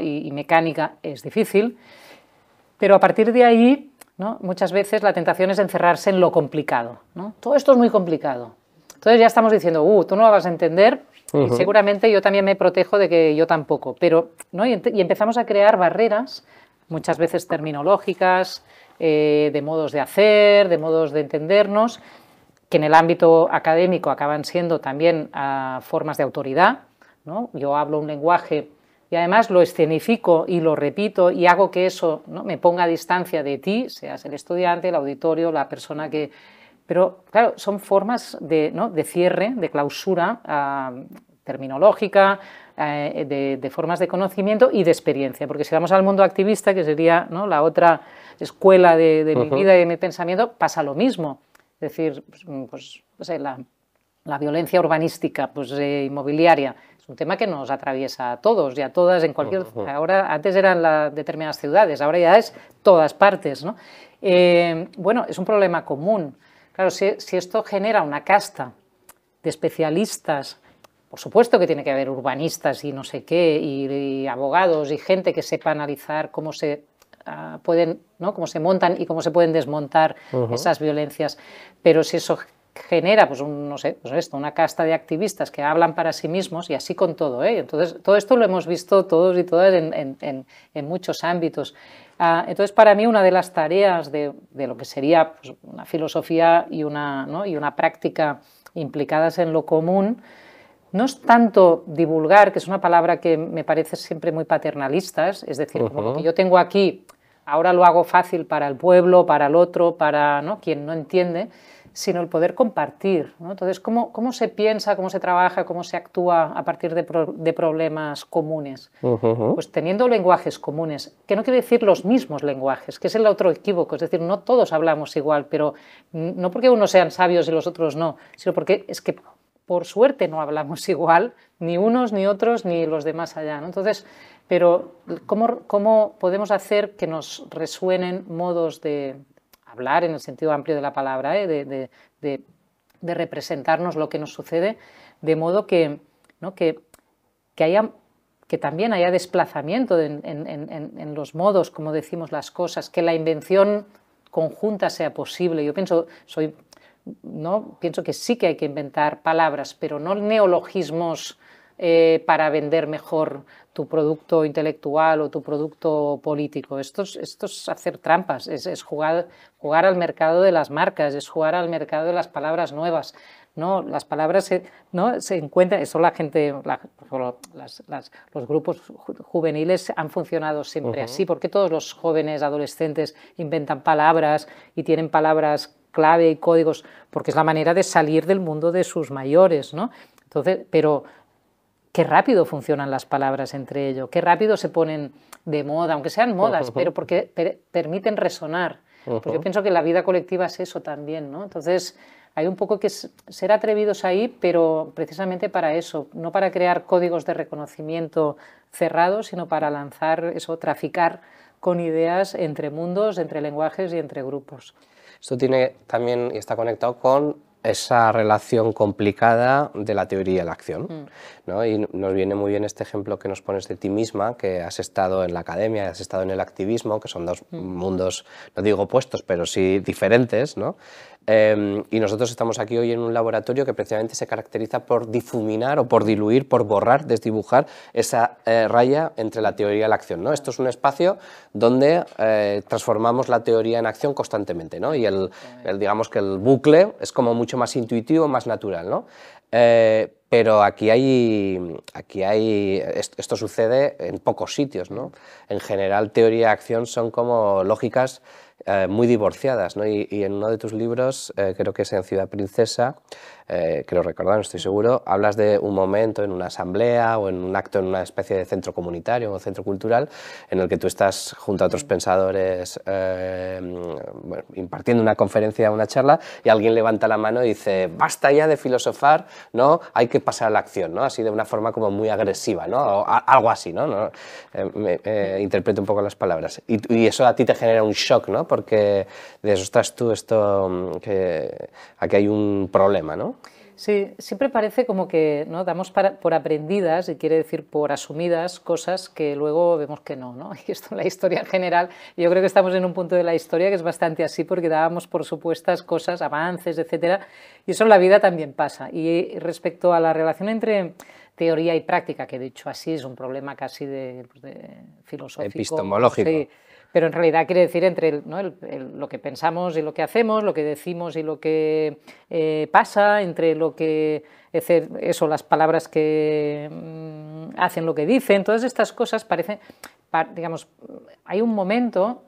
y mecánica es difícil, pero a partir de ahí ¿no? Muchas veces la tentación es encerrarse en lo complicado. Todo esto es muy complicado. Entonces ya estamos diciendo, uh, tú no lo vas a entender, y seguramente yo también me protejo de que yo tampoco. Pero, ¿no? y, empezamos a crear barreras, muchas veces terminológicas, eh, de modos de hacer, de modos de entendernos, que en el ámbito académico acaban siendo también ah, formas de autoridad. ¿no? Yo hablo un lenguaje y además lo escenifico y lo repito y hago que eso ¿no? me ponga a distancia de ti, seas el estudiante, el auditorio, la persona que... Pero claro, son formas de, ¿no? de cierre, de clausura ah, terminológica, eh, de, formas de conocimiento y de experiencia. Porque si vamos al mundo activista, que sería ¿no? la otra escuela de, mi vida y de mi pensamiento, pasa lo mismo. Es decir, pues, pues la, la violencia urbanística, pues eh, inmobiliaria, un tema que nos atraviesa a todos y a todas en cualquier... Ahora, antes eran las determinadas ciudades, ahora ya es todas partes, ¿no? Eh, bueno, es un problema común. Claro, si, esto genera una casta de especialistas por supuesto que tiene que haber urbanistas y no sé qué, y, abogados y gente que sepa analizar cómo se ah, pueden, ¿no? cómo se montan y cómo se pueden desmontar esas violencias. Pero si eso genera pues no pues una casta de activistas que hablan para sí mismos y así con todo. ¿eh? Entonces, todo esto lo hemos visto todos y todas en, muchos ámbitos. Ah, entonces, para mí, una de las tareas de, lo que sería pues, una filosofía y una, y una práctica implicadas en lo común, no es tanto divulgar, que es una palabra que me parece siempre muy paternalista, es decir, que yo tengo aquí, ahora lo hago fácil para el pueblo, para el otro, para quien no entiende, sino el poder compartir. ¿no? Entonces, ¿cómo, ¿cómo, se piensa, cómo se trabaja, cómo se actúa a partir de, problemas comunes? Pues teniendo lenguajes comunes, que no quiere decir los mismos lenguajes, que es el otro equívoco, es decir, no todos hablamos igual, pero no porque unos sean sabios y los otros no, sino porque es que por suerte no hablamos igual, ni unos, ni otros, ni los demás allá. ¿no? Entonces, pero ¿cómo, ¿cómo podemos hacer que nos resuenen modos de hablar en el sentido amplio de la palabra, ¿eh? de, representarnos lo que nos sucede, de modo que, ¿no? que, haya, que también haya desplazamiento en, los modos, como decimos las cosas, que la invención conjunta sea posible. Yo pienso, soy, ¿no? pienso que sí que hay que inventar palabras, pero no neologismos eh, para vender mejor tu producto intelectual o tu producto político. Esto es, hacer trampas, es, jugar, jugar al mercado de las marcas, es jugar al mercado de las palabras nuevas. ¿no? Las palabras se, ¿no? se encuentran, eso la gente, las, los grupos juveniles han funcionado siempre así, porque todos los jóvenes, adolescentes inventan palabras y tienen palabras clave y códigos, porque es la manera de salir del mundo de sus mayores, ¿no? Entonces, pero qué rápido funcionan las palabras entre ellos, qué rápido se ponen de moda, aunque sean modas, pero porque permiten resonar. yo pienso que la vida colectiva es eso también, ¿no? Entonces, hay un poco que ser atrevidos ahí, pero precisamente para eso, no para crear códigos de reconocimiento cerrados, sino para lanzar eso, traficar con ideas entre mundos, entre lenguajes y entre grupos. Esto tiene también y está conectado con esa relación complicada de la teoría y la acción. Mm. Y nos viene muy bien este ejemplo que nos pones de ti misma, que has estado en la academia, has estado en el activismo, que son dos mm. mundos, no digo opuestos, pero sí diferentes, ¿no? Em, y nosotros estamos aquí hoy en un laboratorio que precisamente se caracteriza por difuminar o por diluir, por borrar, desdibujar esa eh, raya entre la teoría y la acción. Esto es un espacio donde eh, transformamos la teoría en acción constantemente. Y el, digamos que el bucle es como mucho más intuitivo, más natural. Eh, pero aquí hay, aquí hay esto, sucede en pocos sitios. ¿no? En general, teoría y acción son como lógicas eh, muy divorciadas. ¿no? Y, en uno de tus libros, eh, creo que es en Ciudad Princesa, que eh, lo no estoy seguro, hablas de un momento en una asamblea o en un acto en una especie de centro comunitario o centro cultural en el que tú estás junto a otros pensadores eh, impartiendo una conferencia, o una charla, y alguien levanta la mano y dice, basta ya de filosofar, ¿no? hay que pasar a la acción, ¿no? así de una forma como muy agresiva, ¿no? O algo así, ¿no? Eh, interpreto un poco las palabras. Y, y, eso a ti te genera un shock, ¿no? porque de eso estás tú, esto, mm, que aquí hay un problema, ¿no? Sí, siempre parece como que ¿no? damos por aprendidas, y quiere decir por asumidas, cosas que luego vemos que no, ¿no? Y esto en la historia en general, yo creo que estamos en un punto de la historia que es bastante así, porque dábamos por supuestas cosas, avances, etcétera, y eso en la vida también pasa. Y respecto a la relación entre teoría y práctica, que de hecho así es un problema casi de, pues, filosófico. Epistemológico pero en realidad quiere decir entre lo que pensamos y lo que hacemos, lo que decimos y lo que eh, pasa, entre lo que eso, las palabras que mm, hacen lo que dicen, todas estas cosas parecen, digamos, hay un momento,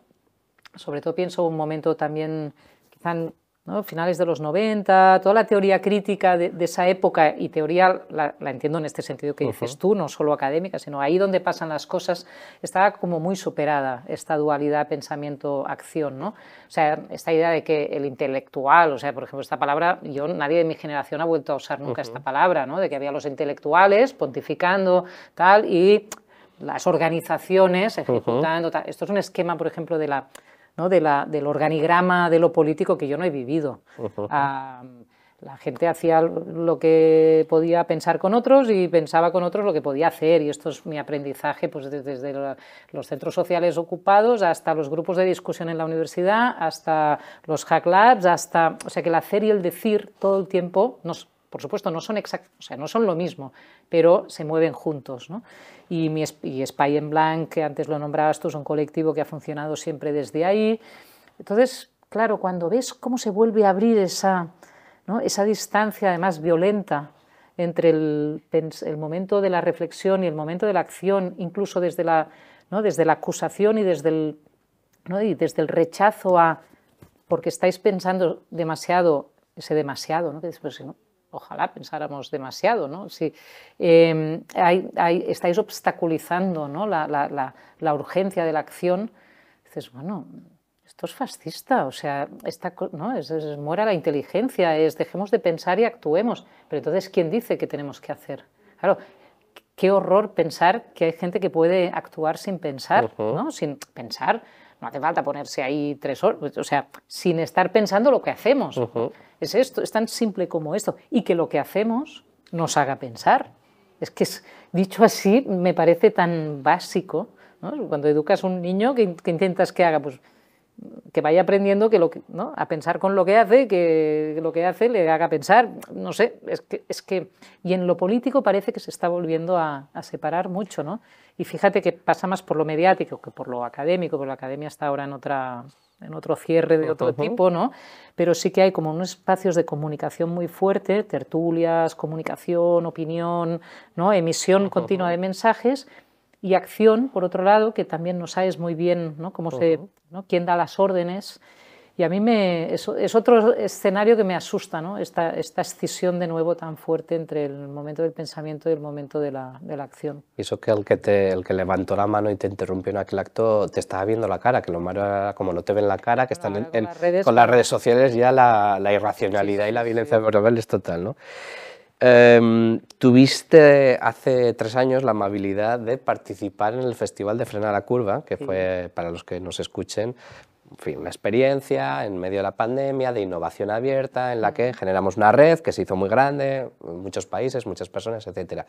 sobre todo pienso un momento también quizá finales de los 90, toda la teoría crítica de, esa época, y teoría la, entiendo en este sentido que dices tú, no solo académica, sino ahí donde pasan las cosas, estaba como muy superada esta dualidad pensamiento-acción. ¿no? O sea, esta idea de que el intelectual, o sea, por ejemplo, esta palabra, yo, nadie de mi generación ha vuelto a usar nunca esta palabra, ¿no? de que había los intelectuales pontificando, tal, y las organizaciones ejecutando. Esto es un esquema, por ejemplo, de la de la, del organigrama de lo político que yo no he vivido. Ah, la gente hacía lo que podía pensar con otros y pensaba con otros lo que podía hacer. Y esto es mi aprendizaje pues, desde los centros sociales ocupados hasta los grupos de discusión en la universidad, hasta los hack labs, hasta... O sea, que el hacer y el decir todo el tiempo nos por supuesto, no son exactos, o sea, no son lo mismo, pero se mueven juntos. ¿no? Y, mi, Spy en Blanc, que antes lo nombrabas tú, es un colectivo que ha funcionado siempre desde ahí. Entonces, claro, cuando ves cómo se vuelve a abrir esa, esa distancia, además violenta, entre el, momento de la reflexión y el momento de la acción, incluso desde la, ¿no? desde la acusación y desde, el, y desde el rechazo a, porque estáis pensando demasiado, ese demasiado, ¿no? que después, ojalá pensáramos demasiado, ¿no? Si, em, estáis obstaculizando ¿no? la, urgencia de la acción, dices, bueno, esto es fascista, o sea, esta, ¿no? muera la inteligencia, es dejemos de pensar y actuemos. Pero entonces, ¿quién dice que tenemos que hacer? Claro, qué horror pensar que hay gente que puede actuar sin pensar, ¿no? Sin pensar no hace falta ponerse ahí tres horas, pues, o sea, sin estar pensando lo que hacemos. Es esto, es tan simple como esto. Y que lo que hacemos nos haga pensar. Es que dicho así me parece tan básico. Cuando educas a un niño, que intentas que haga? Pues que vaya aprendiendo que ¿no? a pensar con lo que hace, que lo que hace le haga pensar, no sé, es que, es que y en lo político parece que se está volviendo a, separar mucho, ¿no? Y fíjate que pasa más por lo mediático que por lo académico, porque la academia está ahora en otra en otro cierre de otro tipo, ¿no? Pero sí que hay como unos espacios de comunicación muy fuerte, tertulias, comunicación, opinión, ¿no? Emisión continua de mensajes y acción, por otro lado, que también no sabes muy bien ¿no? Cómo se, ¿no? quién da las órdenes. Y a mí me, es, es otro escenario que me asusta, ¿no? esta, esta, escisión de nuevo tan fuerte entre el momento del pensamiento y el momento de la, de la acción. eso que el que, te, el que levantó la mano y te interrumpió en aquel acto te estaba viendo la cara, que lo malo era como no te ven la cara, que están en, con, las redes, sociales ya la, la irracionalidad y la violencia verbal es total. ¿no? Em, tuviste hace tres años la amabilidad de participar en el Festival de frenar la Curva, que fue, para los que nos escuchen, una experiencia en medio de la pandemia de innovación abierta en la que generamos una red que se hizo muy grande, muchos países, muchas personas, etc.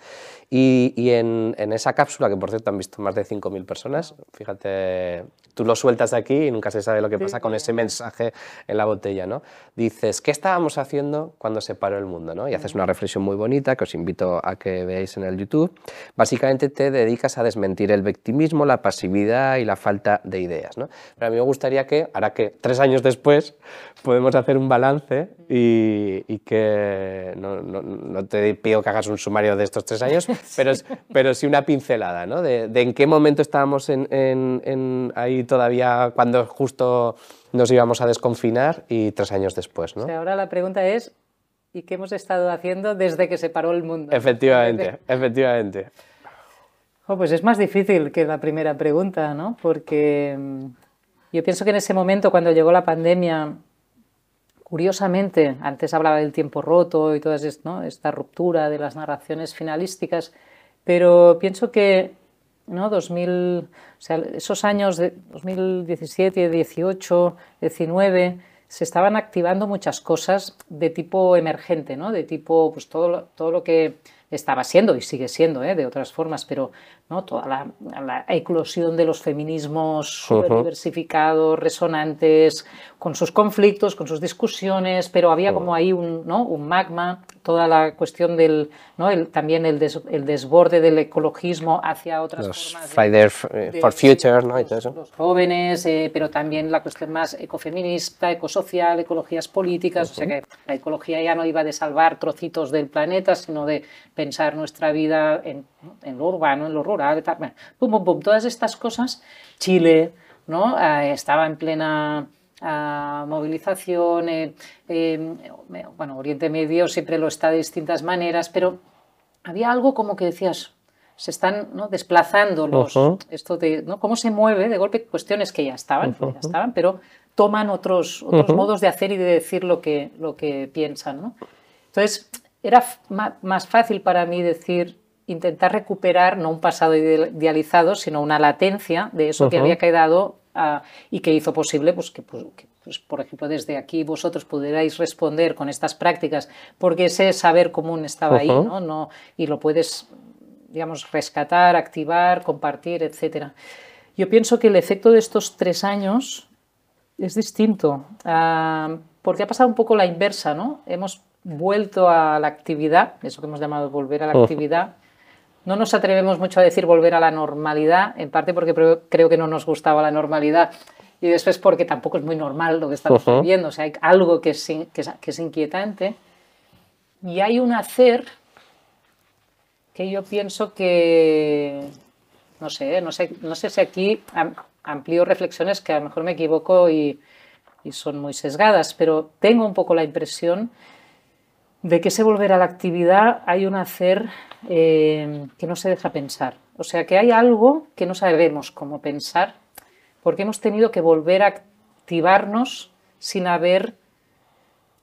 Y, y en, en, esa cápsula, que por cierto han visto más de 5.000 personas, fíjate, tú lo sueltas aquí y nunca se sabe lo que pasa con ese mensaje en la botella, ¿no? Dices, ¿qué estábamos haciendo cuando se paró el mundo? ¿no? Y haces una reflexión muy bonita que os invito a que veáis en el YouTube. Básicamente te dedicas a desmentir el victimismo, la pasividad y la falta de ideas, ¿no? Pero a mí me gustaría Ahora que tres años después podemos hacer un balance y, que no, no, no, te pido que hagas un sumario de estos tres años, pero, sí. pero sí una pincelada, ¿no? De, en qué momento estábamos en, en, ahí todavía cuando justo nos íbamos a desconfinar y tres años después, ¿no? ahora la pregunta es, ¿y qué hemos estado haciendo desde que se paró el mundo? Efectivamente, efectivamente. Oh, pues es más difícil que la primera pregunta, ¿no? Porque mm, yo pienso que en ese momento, cuando llegó la pandemia, curiosamente, antes hablaba del tiempo roto y toda ¿no? esta ruptura de las narraciones finalísticas, pero pienso que ¿no? 2000, o sea, esos años de 2017, 18, 19, se estaban activando muchas cosas de tipo emergente, ¿no? de tipo pues, todo, lo, todo lo que estaba siendo y sigue siendo ¿eh? de otras formas, pero ¿no? toda la, eclosión de los feminismos super diversificados, resonantes, con sus conflictos, con sus discusiones, pero había como ahí un, ¿no? un magma, toda la cuestión del, ¿no? el, también el, desborde del ecologismo hacia otras los formas. for Future, Los jóvenes, eh, pero también la cuestión más ecofeminista, ecosocial, ecologías políticas, o sea que la ecología ya no iba de salvar trocitos del planeta, sino de pensar nuestra vida en en lo urbano, en lo rural, todas estas cosas. Chile ¿no? Eh, estaba en plena ah, movilización, eh, em, bueno, Oriente Medio siempre lo está de distintas maneras, pero había algo como que decías, se están desplazando los, esto ¿no? cómo se mueve de golpe, cuestiones que ya estaban, estaban pero toman otros, modos de hacer y de decir lo que, lo que piensan. Entonces, era más fácil para mí decir, intentar recuperar no un pasado idealizado, sino una latencia de eso que había quedado ah, y que hizo posible pues, pues, que, pues, por ejemplo, desde aquí vosotros pudierais responder con estas prácticas, porque ese saber común estaba ahí, ¿no? Y lo puedes, digamos, rescatar, activar, compartir, etcétera. Yo pienso que el efecto de estos tres años es distinto, ah, porque ha pasado un poco la inversa, ¿no? Hemos vuelto a la actividad, eso que hemos llamado volver a la actividad, no nos atrevemos mucho a decir volver a la normalidad, en parte porque creo que no nos gustaba la normalidad y después porque tampoco es muy normal lo que estamos viviendo. O sea, hay algo que es, inquietante y hay un hacer que yo pienso que, no sé, no sé, no sé si aquí amplío reflexiones que a lo mejor me equivoco y son muy sesgadas, pero tengo un poco la impresión de que se volverá a la actividad hay un hacer eh, que no se deja pensar. O sea, que hay algo que no sabemos cómo pensar, porque hemos tenido que volver a activarnos sin haber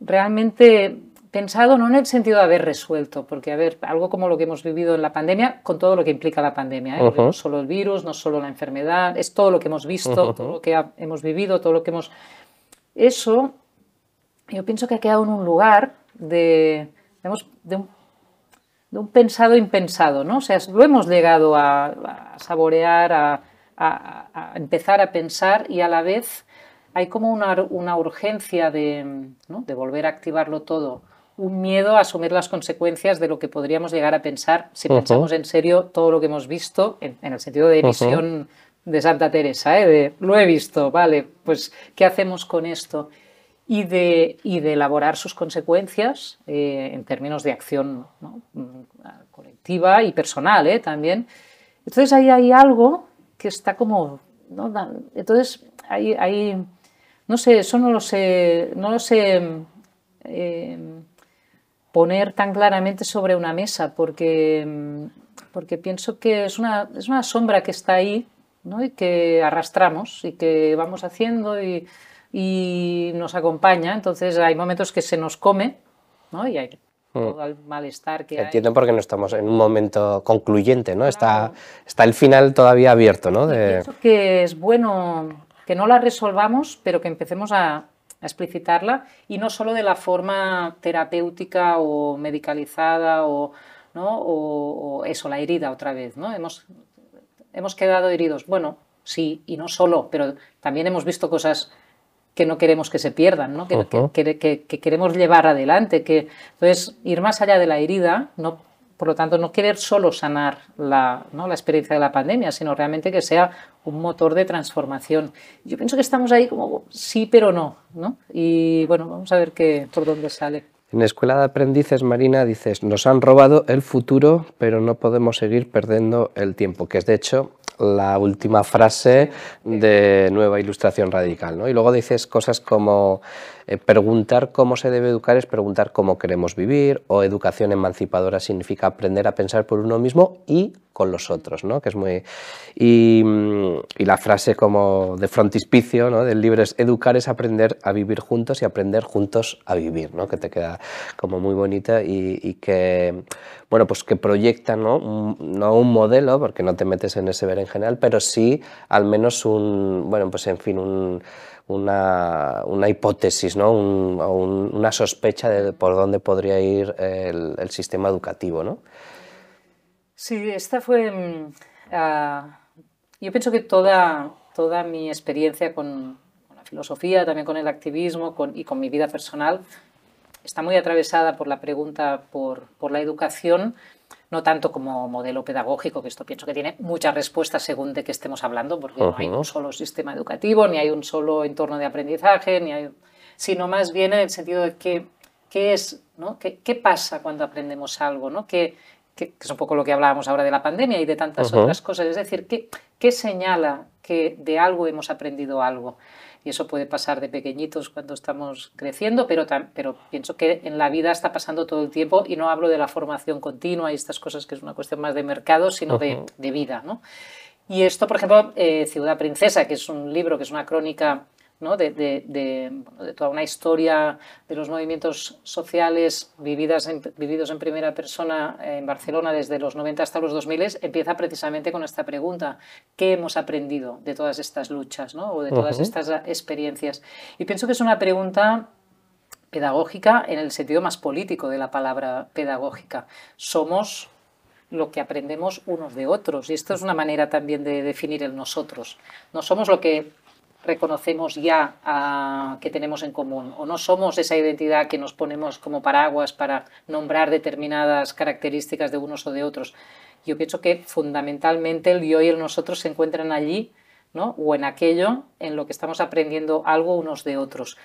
realmente pensado, no en el sentido de haber resuelto, porque, a ver, algo como lo que hemos vivido en la pandemia, con todo lo que implica la pandemia, ¿eh? no solo el virus, no solo la enfermedad, es todo lo que hemos visto, todo lo que hemos vivido, todo lo que hemos... Eso, yo pienso que ha quedado en un lugar de, de, un, pensado impensado, ¿no? O sea, lo hemos llegado a, saborear, a, empezar a pensar y a la vez hay como una, urgencia de, volver a activarlo todo, un miedo a asumir las consecuencias de lo que podríamos llegar a pensar si pensamos en serio todo lo que hemos visto, en, el sentido de visión de Santa Teresa, ¿eh? lo he visto, vale, pues ¿qué hacemos con esto? y de, y de elaborar sus consecuencias eh, en términos de acción mm, colectiva y personal eh, también. Entonces ahí hay algo que está como... ¿no? Entonces ahí, ahí, no sé, eso no lo sé, no lo sé em, poner tan claramente sobre una mesa porque, em, porque pienso que es una, es una sombra que está ahí ¿no? y que arrastramos y que vamos haciendo y y nos acompaña. Entonces hay momentos que se nos come ¿no? y hay mm. todo el malestar que Entiendo porque no estamos en un momento concluyente, ¿no? Está, está el final todavía abierto, ¿no? De... Pienso que es bueno que no la resolvamos, pero que empecemos a, explicitarla y no solo de la forma terapéutica o medicalizada o, ¿no? eso, la herida otra vez, ¿no? Hemos, hemos quedado heridos. Bueno, sí, y no solo, pero también hemos visto cosas que no queremos que se pierdan, ¿no? que, queremos llevar adelante. Que, entonces, ir más allá de la herida, no, por lo tanto, no querer solo sanar la, la experiencia de la pandemia, sino realmente que sea un motor de transformación. Yo pienso que estamos ahí como sí, pero no. ¿no? Y bueno, vamos a ver qué, por dónde sale. En Escuela de Aprendices, Marina, dices, nos han robado el futuro, pero no podemos seguir perdiendo el tiempo, que es de hecho la última frase de Nueva Ilustración Radical. ¿no? Y luego dices cosas como eh, preguntar cómo se debe educar es preguntar cómo queremos vivir, o educación emancipadora significa aprender a pensar por uno mismo y con los otros, ¿no? Que es muy... Y, mm, la frase como de frontispicio ¿no? del libro es educar es aprender a vivir juntos y aprender juntos a vivir, ¿no? Que te queda como muy bonita y, que, bueno, pues que proyecta, ¿no? Mm, no un modelo, porque no te metes en ese ver en general, pero sí al menos un, bueno, pues en fin, un una, hipótesis ¿no? una sospecha de por dónde podría ir el, sistema educativo. ¿no? Sí, esta fue... Mm, ah, yo pienso que toda, mi experiencia con, la filosofía, también con el activismo y con mi vida personal, está muy atravesada por la pregunta por, por la educación no tanto como modelo pedagógico, que esto pienso que tiene muchas respuestas según de qué estemos hablando, porque no hay un solo sistema educativo, ni hay un solo entorno de aprendizaje, ni hay... sino más bien en el sentido de qué, es, ¿no? ¿Qué, qué pasa cuando aprendemos algo, ¿no? que, es un poco lo que hablábamos ahora de la pandemia y de tantas otras cosas. Es decir, ¿qué, señala que de algo hemos aprendido algo? Y eso puede pasar de pequeñitos cuando estamos creciendo, pero, pero pienso que en la vida está pasando todo el tiempo y no hablo de la formación continua y estas cosas que es una cuestión más de mercado, sino de, de, vida. ¿no? Y esto, por ejemplo, eh, Ciudad Princesa, que es un libro, que es una crónica de, toda una historia de los movimientos sociales vividas vividos en primera persona en Barcelona desde los 90 hasta los 2000, empieza precisamente con esta pregunta, ¿qué hemos aprendido de todas estas luchas o de todas estas experiencias? Y pienso que es una pregunta pedagógica en el sentido más político de la palabra pedagógica. Somos lo que aprendemos unos de otros y esto es una manera también de definir el nosotros. No somos lo que reconocemos ya ah, que tenemos en común o no somos esa identidad que nos ponemos como paraguas para nombrar determinadas características de unos o de otros. Yo pienso que fundamentalmente el yo y el nosotros se encuentran allí ¿no? o en aquello en lo que estamos aprendiendo algo unos de otros,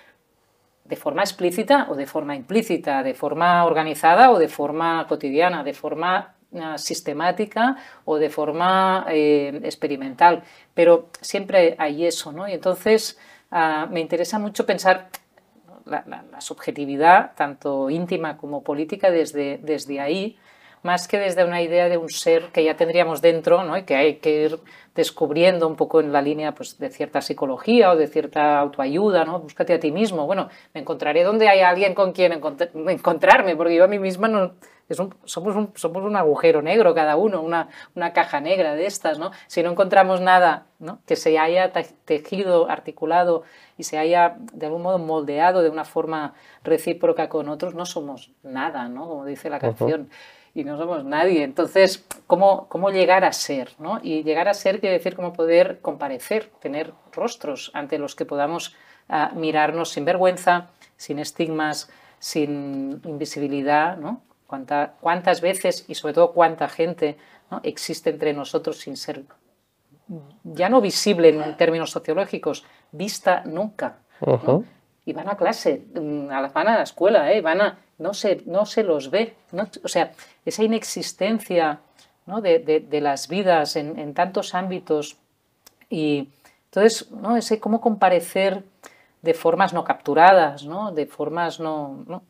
de forma explícita o de forma implícita, de forma organizada o de forma cotidiana, de forma sistemática o de forma eh, experimental, pero siempre hay eso, ¿no? Y entonces ah, me interesa mucho pensar la, subjetividad, tanto íntima como política, desde, desde ahí, más que desde una idea de un ser que ya tendríamos dentro ¿no? y que hay que ir descubriendo un poco en la línea pues, de cierta psicología o de cierta autoayuda, ¿no? búscate a ti mismo. Bueno, me encontraré donde hay alguien con quien encontrarme, porque yo a mí misma no, somos, un, agujero negro cada uno, una, caja negra de estas, ¿no? Si no encontramos nada que se haya tejido, articulado y se haya de algún modo moldeado de una forma recíproca con otros, no somos nada, ¿no? Como dice la canción. y no somos nadie. Entonces, ¿cómo, llegar a ser? Y llegar a ser quiere decir cómo poder comparecer, tener rostros ante los que podamos ah, mirarnos sin vergüenza, sin estigmas, sin invisibilidad, ¿no? cuántas veces y sobre todo cuánta gente existe entre nosotros sin ser ya no visible en términos sociológicos, vista nunca. Y van a clase, mm, van a la escuela, ¿eh? van a, no, se, no se los ve. O sea, esa inexistencia de, las vidas en, tantos ámbitos y entonces ¿no? ese cómo comparecer de formas no capturadas, ¿no? de formas no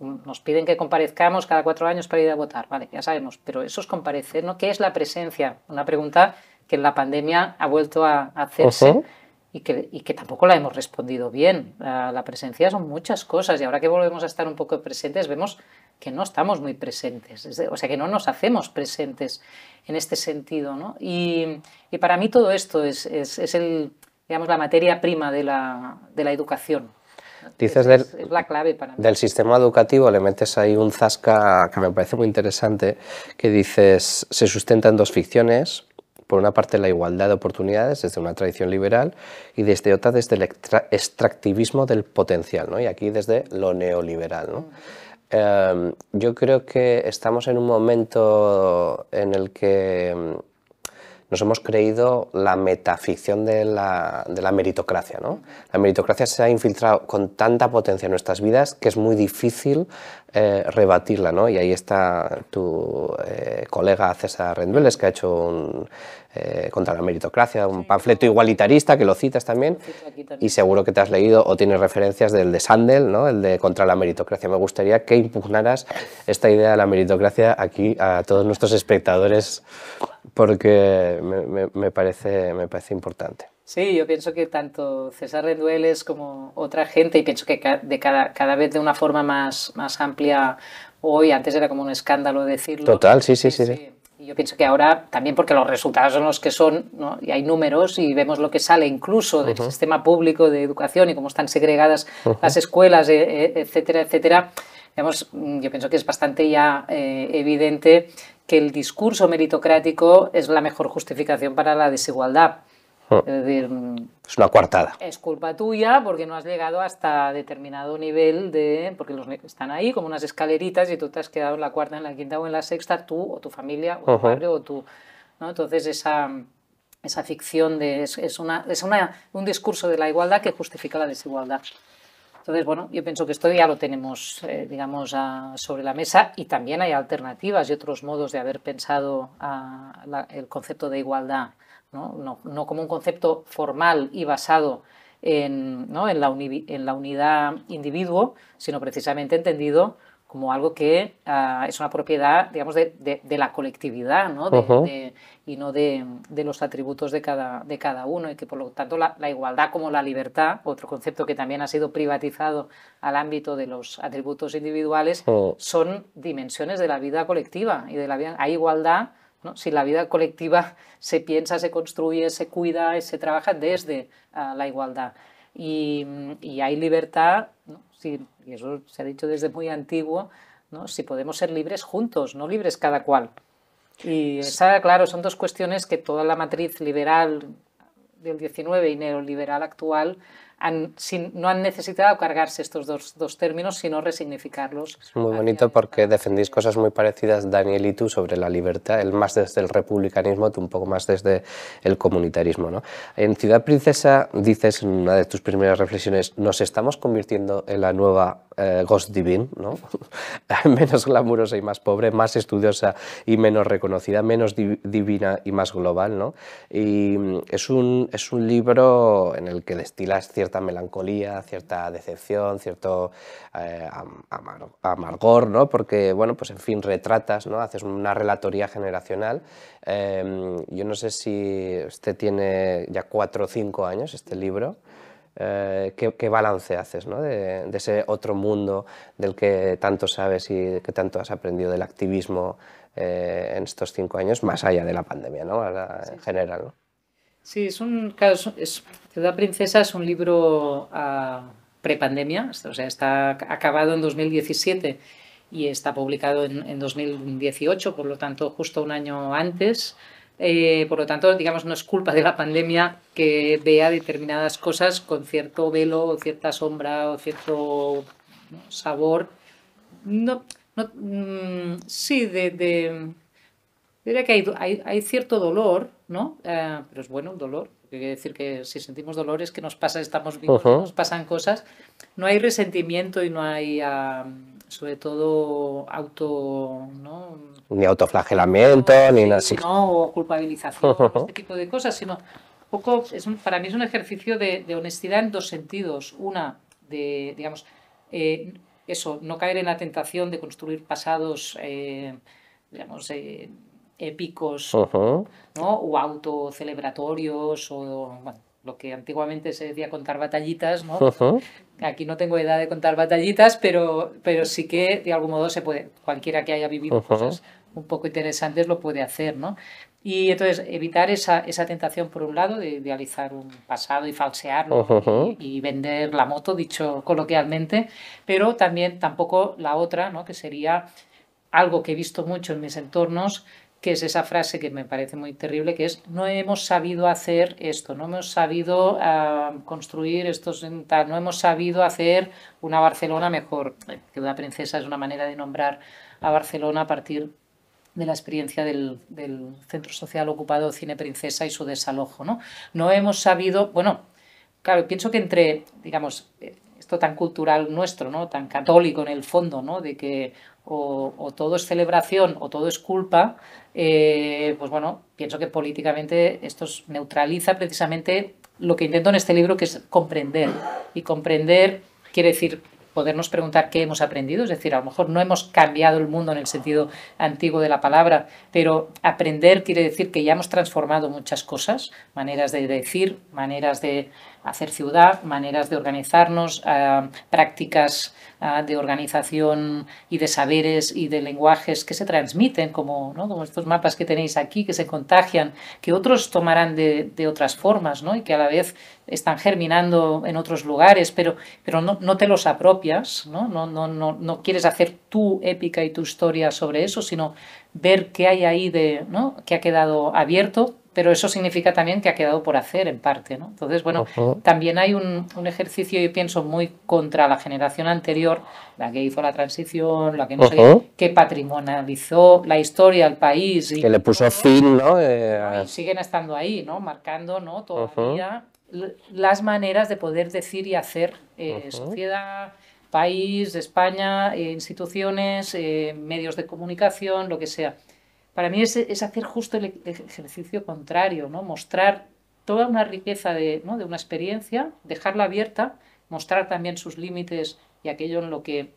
nos piden que comparezcamos cada cuatro años para ir a votar, vale, ya sabemos, pero eso es comparecer, ¿no? ¿Qué es la presencia? Una pregunta que en la pandemia ha vuelto a hacerse. Y que, y que, tampoco la hemos respondido bien. La, presencia son muchas cosas y ahora que volvemos a estar un poco presentes vemos que no estamos muy presentes, o sea que no nos hacemos presentes en este sentido. ¿no? Y, y, para mí todo esto es, es, es el, digamos, la materia prima de la, de la educación. Dices del, es la clave para mí. del sistema educativo, le metes ahí un zasca que me parece muy interesante, que dices, se sustenta en dos ficciones, por una parte la igualdad de oportunidades desde una tradición liberal y desde otra desde el extractivismo del potencial, ¿no? y aquí desde lo neoliberal. ¿no? Em, yo creo que estamos en un momento en el que em, nos hemos creído la metaficción de la, de la, meritocracia. ¿no? La meritocracia se ha infiltrado con tanta potencia en nuestras vidas que es muy difícil eh, rebatirla. ¿no? Y ahí está tu eh, colega César Rendueles, que ha hecho un, eh, contra la meritocracia, un panfleto igualitarista que lo citas también, y seguro que te has leído o tienes referencias del de Sandel, ¿no? el de contra la meritocracia. Me gustaría que impugnaras esta idea de la meritocracia aquí a todos nuestros espectadores porque me, parece, me parece importante. Sí, yo pienso que tanto César Rendueles como otra gente, y pienso que de cada, cada vez de una forma más, más amplia hoy, antes era como un escándalo decirlo. Total, sí. sí. sí y yo pienso que ahora también porque los resultados son los que son, y hay números y vemos lo que sale incluso del sistema público de educación y cómo están segregadas las escuelas, e, e, etcétera, etcétera. Digamos, mm, yo pienso que es bastante ya eh, evidente que el discurso meritocrático es la mejor justificación para la desigualdad. Ah. Es una Es culpa tuya porque no has llegado hasta determinado nivel de. Porque los están ahí como unas escaleritas y tú te has quedado en la cuarta, en la quinta o en la sexta, tú o tu familia o tu padre o tú Entonces, esa, esa ficción de, es, una, es un discurso de la igualdad que justifica la desigualdad. Entonces, bueno, yo pienso que esto ya lo tenemos, eh, digamos, sobre la mesa y también hay alternativas y otros modos de haber pensado a el concepto de igualdad ¿no? como un concepto formal y basado en, ¿no? en, la en, la unidad individuo, sino precisamente entendido como algo que ah, es una propiedad, digamos, de, la colectividad, ¿no? y no de, los atributos de cada, de cada uno, y que por lo tanto la, igualdad como la libertad, otro concepto que también ha sido privatizado al ámbito de los atributos individuales, mm. son dimensiones de la vida colectiva y de la vida, hay igualdad si la vida colectiva se piensa, se construye, se cuida y se trabaja desde ah, la igualdad. Mm, y, hay libertad, ¿no? y eso se ha dicho desde muy antiguo, si podemos ser libres juntos, no libres cada cual. Y esa, claro, son dos cuestiones que toda la matriz liberal del 19 y neoliberal actual han, no han necesitado cargarse estos dos, dos términos, sino resignificarlos. Es muy bonito porque defendís cosas muy parecidas, Daniel y tú, sobre la libertad, él más desde el republicanismo, tú un poco más desde el comunitarismo. ¿no? En Ciudad Princesa dices en una de tus primeras reflexiones, nos estamos convirtiendo en la nueva eh, Ghost Divine, ¿no? menos glamurosa y más pobre, más estudiosa y menos reconocida, menos divina y más global. ¿no? Y mm, es un, es un libro en el que destilas ciertas cierta melancolía, cierta decepción, cierto eh, amargor, ¿no? porque, bueno, pues en fin, retratas, ¿no? haces una relatoría generacional. Em, yo no sé si usted tiene ya cuatro o cinco años, este libro. Eh, ¿qué, balance haces ¿no? de, ese otro mundo del que tanto sabes y que tanto has aprendido del activismo eh, en estos cinco años, más allá de la pandemia, ¿no? en general? Sí, es un. caso Ciudad Princesa es un libro uh, prepandemia, o sea, está acabado en 2017 y está publicado en, 2018, por lo tanto, justo un año antes. Eh, por lo tanto, digamos, no es culpa de la pandemia que vea determinadas cosas con cierto velo, o cierta sombra o cierto sabor. No, mm, sí, de, diría que hay cierto dolor, ¿no? Eh, pero es bueno el dolor. Quiere decir que si sentimos dolor es que nos pasa, estamos vivos, nos pasan cosas. No hay resentimiento y no hay, sobre todo, auto. ¿no? Ni autoflagelamiento, ni así. No, o culpabilización, este tipo de cosas, sino poco, es para mí es un ejercicio de, honestidad en dos sentidos. Una, de, digamos, eh, eso, no caer en la tentación de construir pasados, eh, digamos, épicos ¿no? o autocelebratorios o lo que antiguamente se decía contar batallitas. ¿no? Aquí no tengo edad de contar batallitas, pero, pero sí que de algún modo se puede, cualquiera que haya vivido cosas un poco interesantes lo puede hacer. ¿no? Y entonces evitar esa, esa tentación, por un lado, de idealizar un pasado y falsearlo y, y, vender la moto, dicho coloquialmente, pero también tampoco la otra, ¿no? que sería algo que he visto mucho en mis entornos, que es esa frase que me parece muy terrible, que es no hemos sabido hacer esto, no hemos sabido ah, construir estos, no hemos sabido hacer una Barcelona mejor, que una princesa es una manera de nombrar a Barcelona a partir de la experiencia del, centro social ocupado Cine Princesa y su desalojo. ¿no? no hemos sabido, bueno, claro, pienso que entre, digamos, eh, esto tan cultural nuestro, ¿no? tan católico en el fondo, ¿no? de que o, todo es celebración o todo es culpa, eh, pues bueno, pienso que políticamente esto neutraliza precisamente lo que intento en este libro, que es comprender. Y comprender quiere decir podernos preguntar qué hemos aprendido, es decir, a lo mejor no hemos cambiado el mundo en el sentido antiguo de la palabra, pero aprender quiere decir que ya hemos transformado muchas cosas, maneras de decir, maneras de, hacer ciudad, maneras de organizarnos, eh, prácticas eh, de organización y de saberes y de lenguajes que se transmiten, como, estos mapas que tenéis aquí, que se contagian, que otros tomarán de, otras formas ¿no? y que a la vez están germinando en otros lugares, pero, pero no, te los apropias, ¿no? No, no, no, quieres hacer tu épica y tu historia sobre eso, sino ver qué hay ahí de, que ha quedado abierto pero eso significa también que ha quedado por hacer en parte. ¿no? Entonces, bueno, también hay un, ejercicio, yo pienso, muy contra la generación anterior, la que hizo la transición, la que no sé que patrimonializó la historia al país. que le puso fin, ¿no? Eh, siguen estando ahí, ¿no? Marcando, ¿no? Todavía las maneras de poder decir y hacer eh, sociedad país, España, eh, instituciones, medios de comunicación, lo que sea. Para mí es, hacer justo e-, el ejercicio contrario, ¿no? mostrar toda una riqueza de, una experiencia, dejarla abierta, mostrar también sus límites y aquello en lo que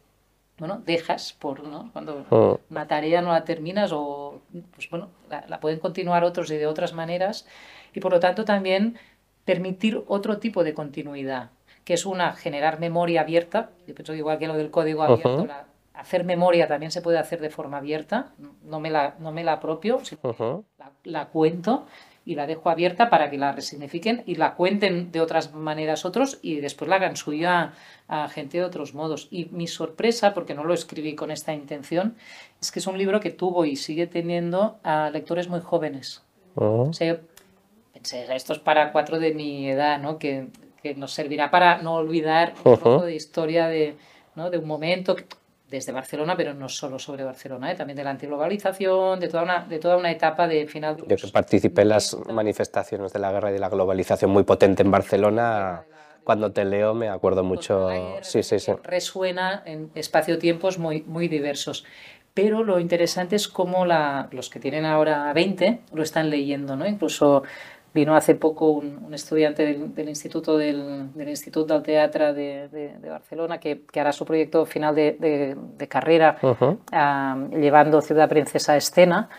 bueno, dejas por cuando la mm. tarea no la terminas o pues bueno, la, pueden continuar otros y de otras maneras y por lo tanto también permitir otro tipo de continuidad que es una generar memoria abierta yo pienso igual que lo del código abierto hacer memoria también se puede hacer de forma abierta, no me la, no me la apropio, sino la, cuento y la dejo abierta para que la resignifiquen y la cuenten de otras maneras otros y después la hagan suya a, gente de otros modos. Y mi sorpresa, porque no lo escribí con esta intención, es que es un libro que tuvo y sigue teniendo a lectores muy jóvenes. pensé, esto es para cuatro de mi edad, ¿no? Que, que nos servirá para no olvidar un poco de historia de, ¿no? de un momento desde Barcelona, pero no solo sobre Barcelona, ¿eh? también de la antiglobalización, de toda una, de toda una etapa de final. Yo que participé en las manifestaciones de la guerra y de la globalización muy potente en Barcelona. Cuando te leo me acuerdo mucho. Sí, sí, sí. Resuena en espacio-tiempos muy, muy diversos. Pero lo interesante es cómo los que tienen ahora 20 lo están leyendo, ¿no? Incluso Vino hace poco un, estudiante del, Instituto del, Instituto del Teatro de, Barcelona que, hará su proyecto final de, carrera llevando Ciudad Princesa a escena.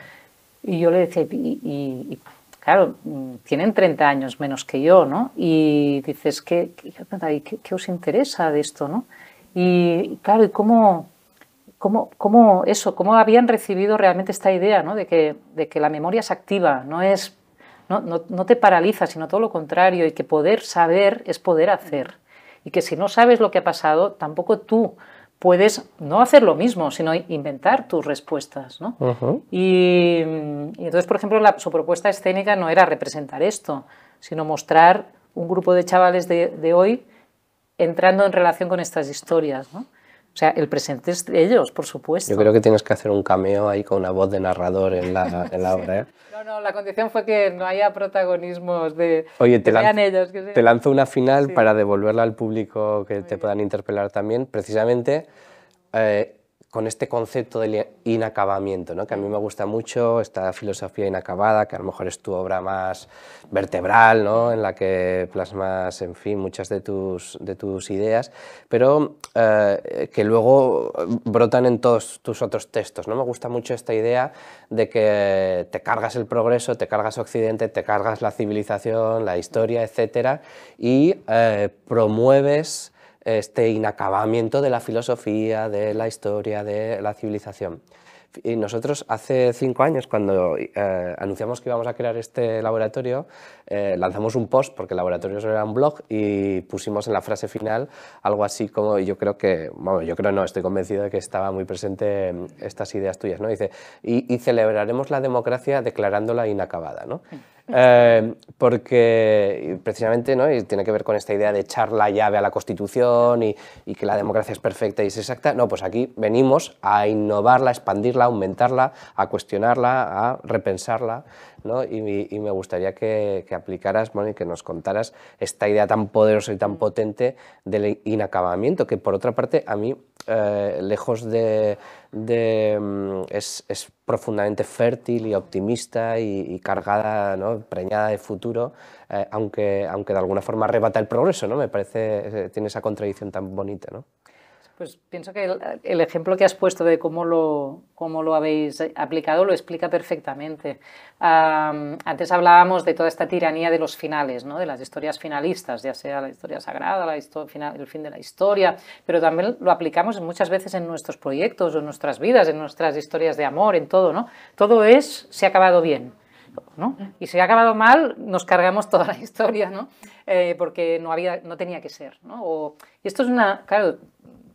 Y yo le decía, y, claro, tienen 30 años menos que yo, ¿no? Y dices, ¿qué, qué, os interesa de esto, no? Y claro, ¿y cómo, cómo, eso, cómo habían recibido realmente esta idea, ¿no? De que, de que la memoria es activa, no es no, no, no te paraliza, sino todo lo contrario, y que poder saber es poder hacer. Y que si no sabes lo que ha pasado, tampoco tú puedes no hacer lo mismo, sino inventar tus respuestas. ¿no? y, entonces, por ejemplo, su propuesta escénica no era representar esto, sino mostrar un grupo de chavales de, de hoy entrando en relación con estas historias. ¿no? O sea, el presente es de ellos, por supuesto. Yo creo que tienes que hacer un cameo ahí con una voz de narrador en la, en la obra. ¿eh? No, no, la condición fue que no haya protagonismos de... Oye, te, lanzo, te una final para devolverla al público que te puedan interpelar también. Precisamente, eh, con este concepto del inacabamiento, que a mí me mm. gusta mucho esta filosofía inacabada, que a lo mejor es tu obra más vertebral, ¿no? en la que plasmas, en fin, muchas de tus, de tus ideas, pero eh, que luego brotan en todos tus otros textos. ¿no? Me gusta mucho esta idea de que te cargas el progreso, te cargas Occidente, te cargas la civilización, la historia, etc., y eh, promueves este inacabamiento de la filosofía, de la historia, de la civilización. Y nosotros hace cinco años, cuando eh, anunciamos que íbamos a crear este laboratorio, eh, lanzamos un post, porque el laboratorio era un blog, y pusimos en la frase final algo así como, yo creo que, bueno, yo creo no, estoy convencido de que estaba muy presente estas ideas tuyas, ¿no? Dice, y, y celebraremos la democracia declarándola inacabada, ¿no? Eh, porque precisamente ¿no? tiene que ver con esta idea de echar la llave a la Constitución y, y, que la democracia es perfecta y es exacta. No, pues aquí venimos a innovarla, a expandirla, a aumentarla, a cuestionarla, a repensarla y, me gustaría que, aplicaras, y que nos contaras esta idea tan poderosa y tan mm. potente del inacabamiento, que por otra parte a mí, eh, lejos de... Mm, es, profundamente fértil y optimista y, cargada, ¿no? preñada de futuro, eh, aunque, aunque de alguna forma arrebata el progreso, ¿no? Me parece, eh, tiene esa contradicción tan bonita, ¿no? Pues pienso que el, ejemplo que has puesto de cómo lo, cómo lo habéis aplicado lo explica perfectamente. antes hablábamos de toda esta tiranía de los finales, ¿no? de las historias finalistas, ya sea la historia sagrada, la historia el fin de la historia, pero también lo aplicamos muchas veces en nuestros proyectos, en nuestras vidas, en nuestras historias de amor, en todo. ¿no? Todo es, se ha acabado bien. Y si ha acabado mal, nos cargamos toda la historia, ¿no? Eh, porque no, había, no tenía que ser, ¿no? y esto es una, claro,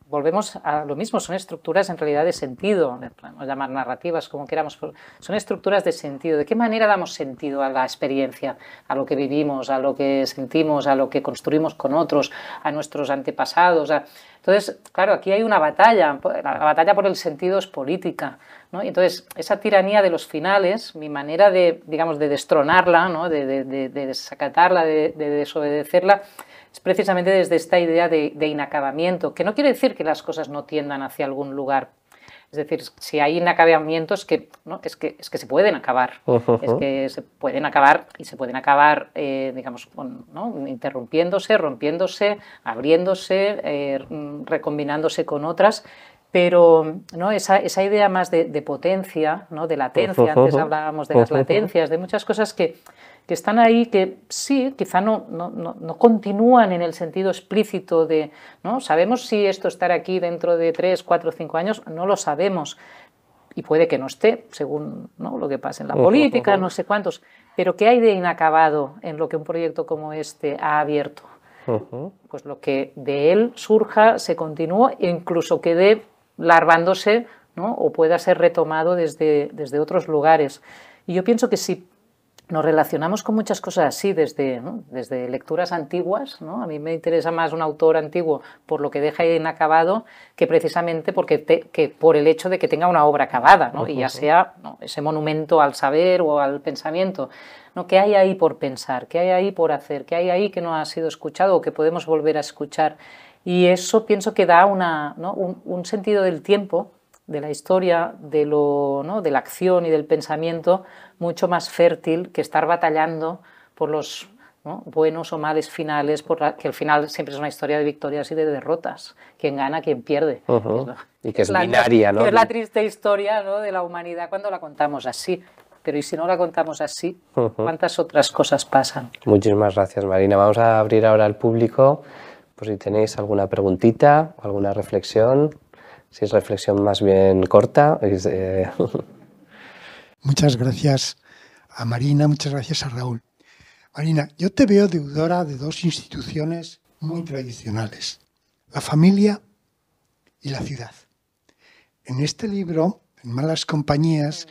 volvemos a lo mismo, son estructuras en realidad de sentido, podemos llamar narrativas como queramos, son estructuras de sentido. ¿De qué manera damos sentido a la experiencia, a lo que vivimos, a lo que sentimos, a lo que construimos con otros, a nuestros antepasados? Entonces, claro, aquí hay una batalla, la batalla por el sentido es política, entonces, esa tiranía de los finales, mi manera de, digamos, de destronarla, de, de desacatarla, de desobedecerla, es precisamente desde esta idea de, inacabamiento, que no quiere decir que las cosas no tiendan hacia algún lugar, es decir, si hay inacabamientos que, es, que, es que se pueden acabar, es que se pueden acabar y se pueden acabar, eh, digamos, interrumpiéndose, rompiéndose, abriéndose, eh, mm, recombinándose con otras, pero ¿no? esa, esa idea más de, potencia, ¿no? de latencia, antes hablábamos de las latencias, de muchas cosas que, están ahí, que sí, quizá no, no, continúan en el sentido explícito de, ¿no? sabemos si esto estará aquí dentro de 3, 4, cinco años, no lo sabemos, y puede que no esté, según ¿no? lo que pasa en la política, no sé cuántos, pero ¿qué hay de inacabado en lo que un proyecto como este ha abierto? Pues lo que de él surja, se e incluso quede larvándose o pueda ser retomado desde, desde otros lugares. Y yo pienso que si nos relacionamos con muchas cosas así, desde, desde lecturas antiguas. ¿no? A mí me interesa más un autor antiguo por lo que deja inacabado que precisamente porque que por el hecho de que tenga una obra acabada, ¿no? y ya sea ese monumento al saber o al pensamiento. ¿no? ¿Qué hay ahí por pensar? ¿Qué hay ahí por hacer? ¿Qué hay ahí que no ha sido escuchado o que podemos volver a escuchar? Y eso pienso que da una, un, sentido del tiempo, de la historia, de, lo, de la acción y del pensamiento mucho más fértil que estar batallando por los buenos o males finales, por que el final siempre es una historia de victorias y de derrotas. quien gana, quien pierde. y que es la, binaria, ¿no? es la triste historia de la humanidad cuando la contamos así. Pero y si no la contamos así, ¿cuántas otras cosas pasan? Muchísimas gracias, Marina. Vamos a abrir ahora al público pues si tenéis alguna preguntita, alguna reflexión, si es reflexión más bien corta. Eh, muchas gracias a Marina, muchas gracias a Raúl. Marina, yo te veo deudora de dos instituciones muy tradicionales, la familia y la ciudad. En este libro, en Malas Compañías,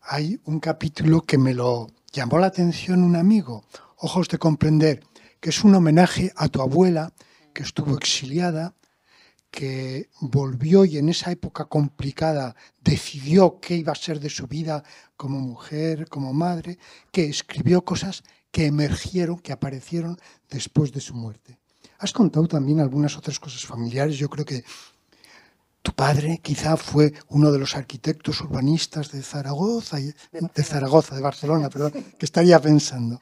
hay un capítulo que me lo llamó la atención un amigo, Ojos de Comprender, que es un homenaje a tu abuela que estuvo exiliada, que volvió y en esa época complicada decidió qué iba a ser de su vida como mujer, como madre, que escribió cosas que emergieron, que aparecieron después de su muerte. Has contado también algunas otras cosas familiares. Yo creo que tu padre quizá fue uno de los arquitectos urbanistas de Zaragoza, de Zaragoza, de Barcelona, perdón, que estaría pensando.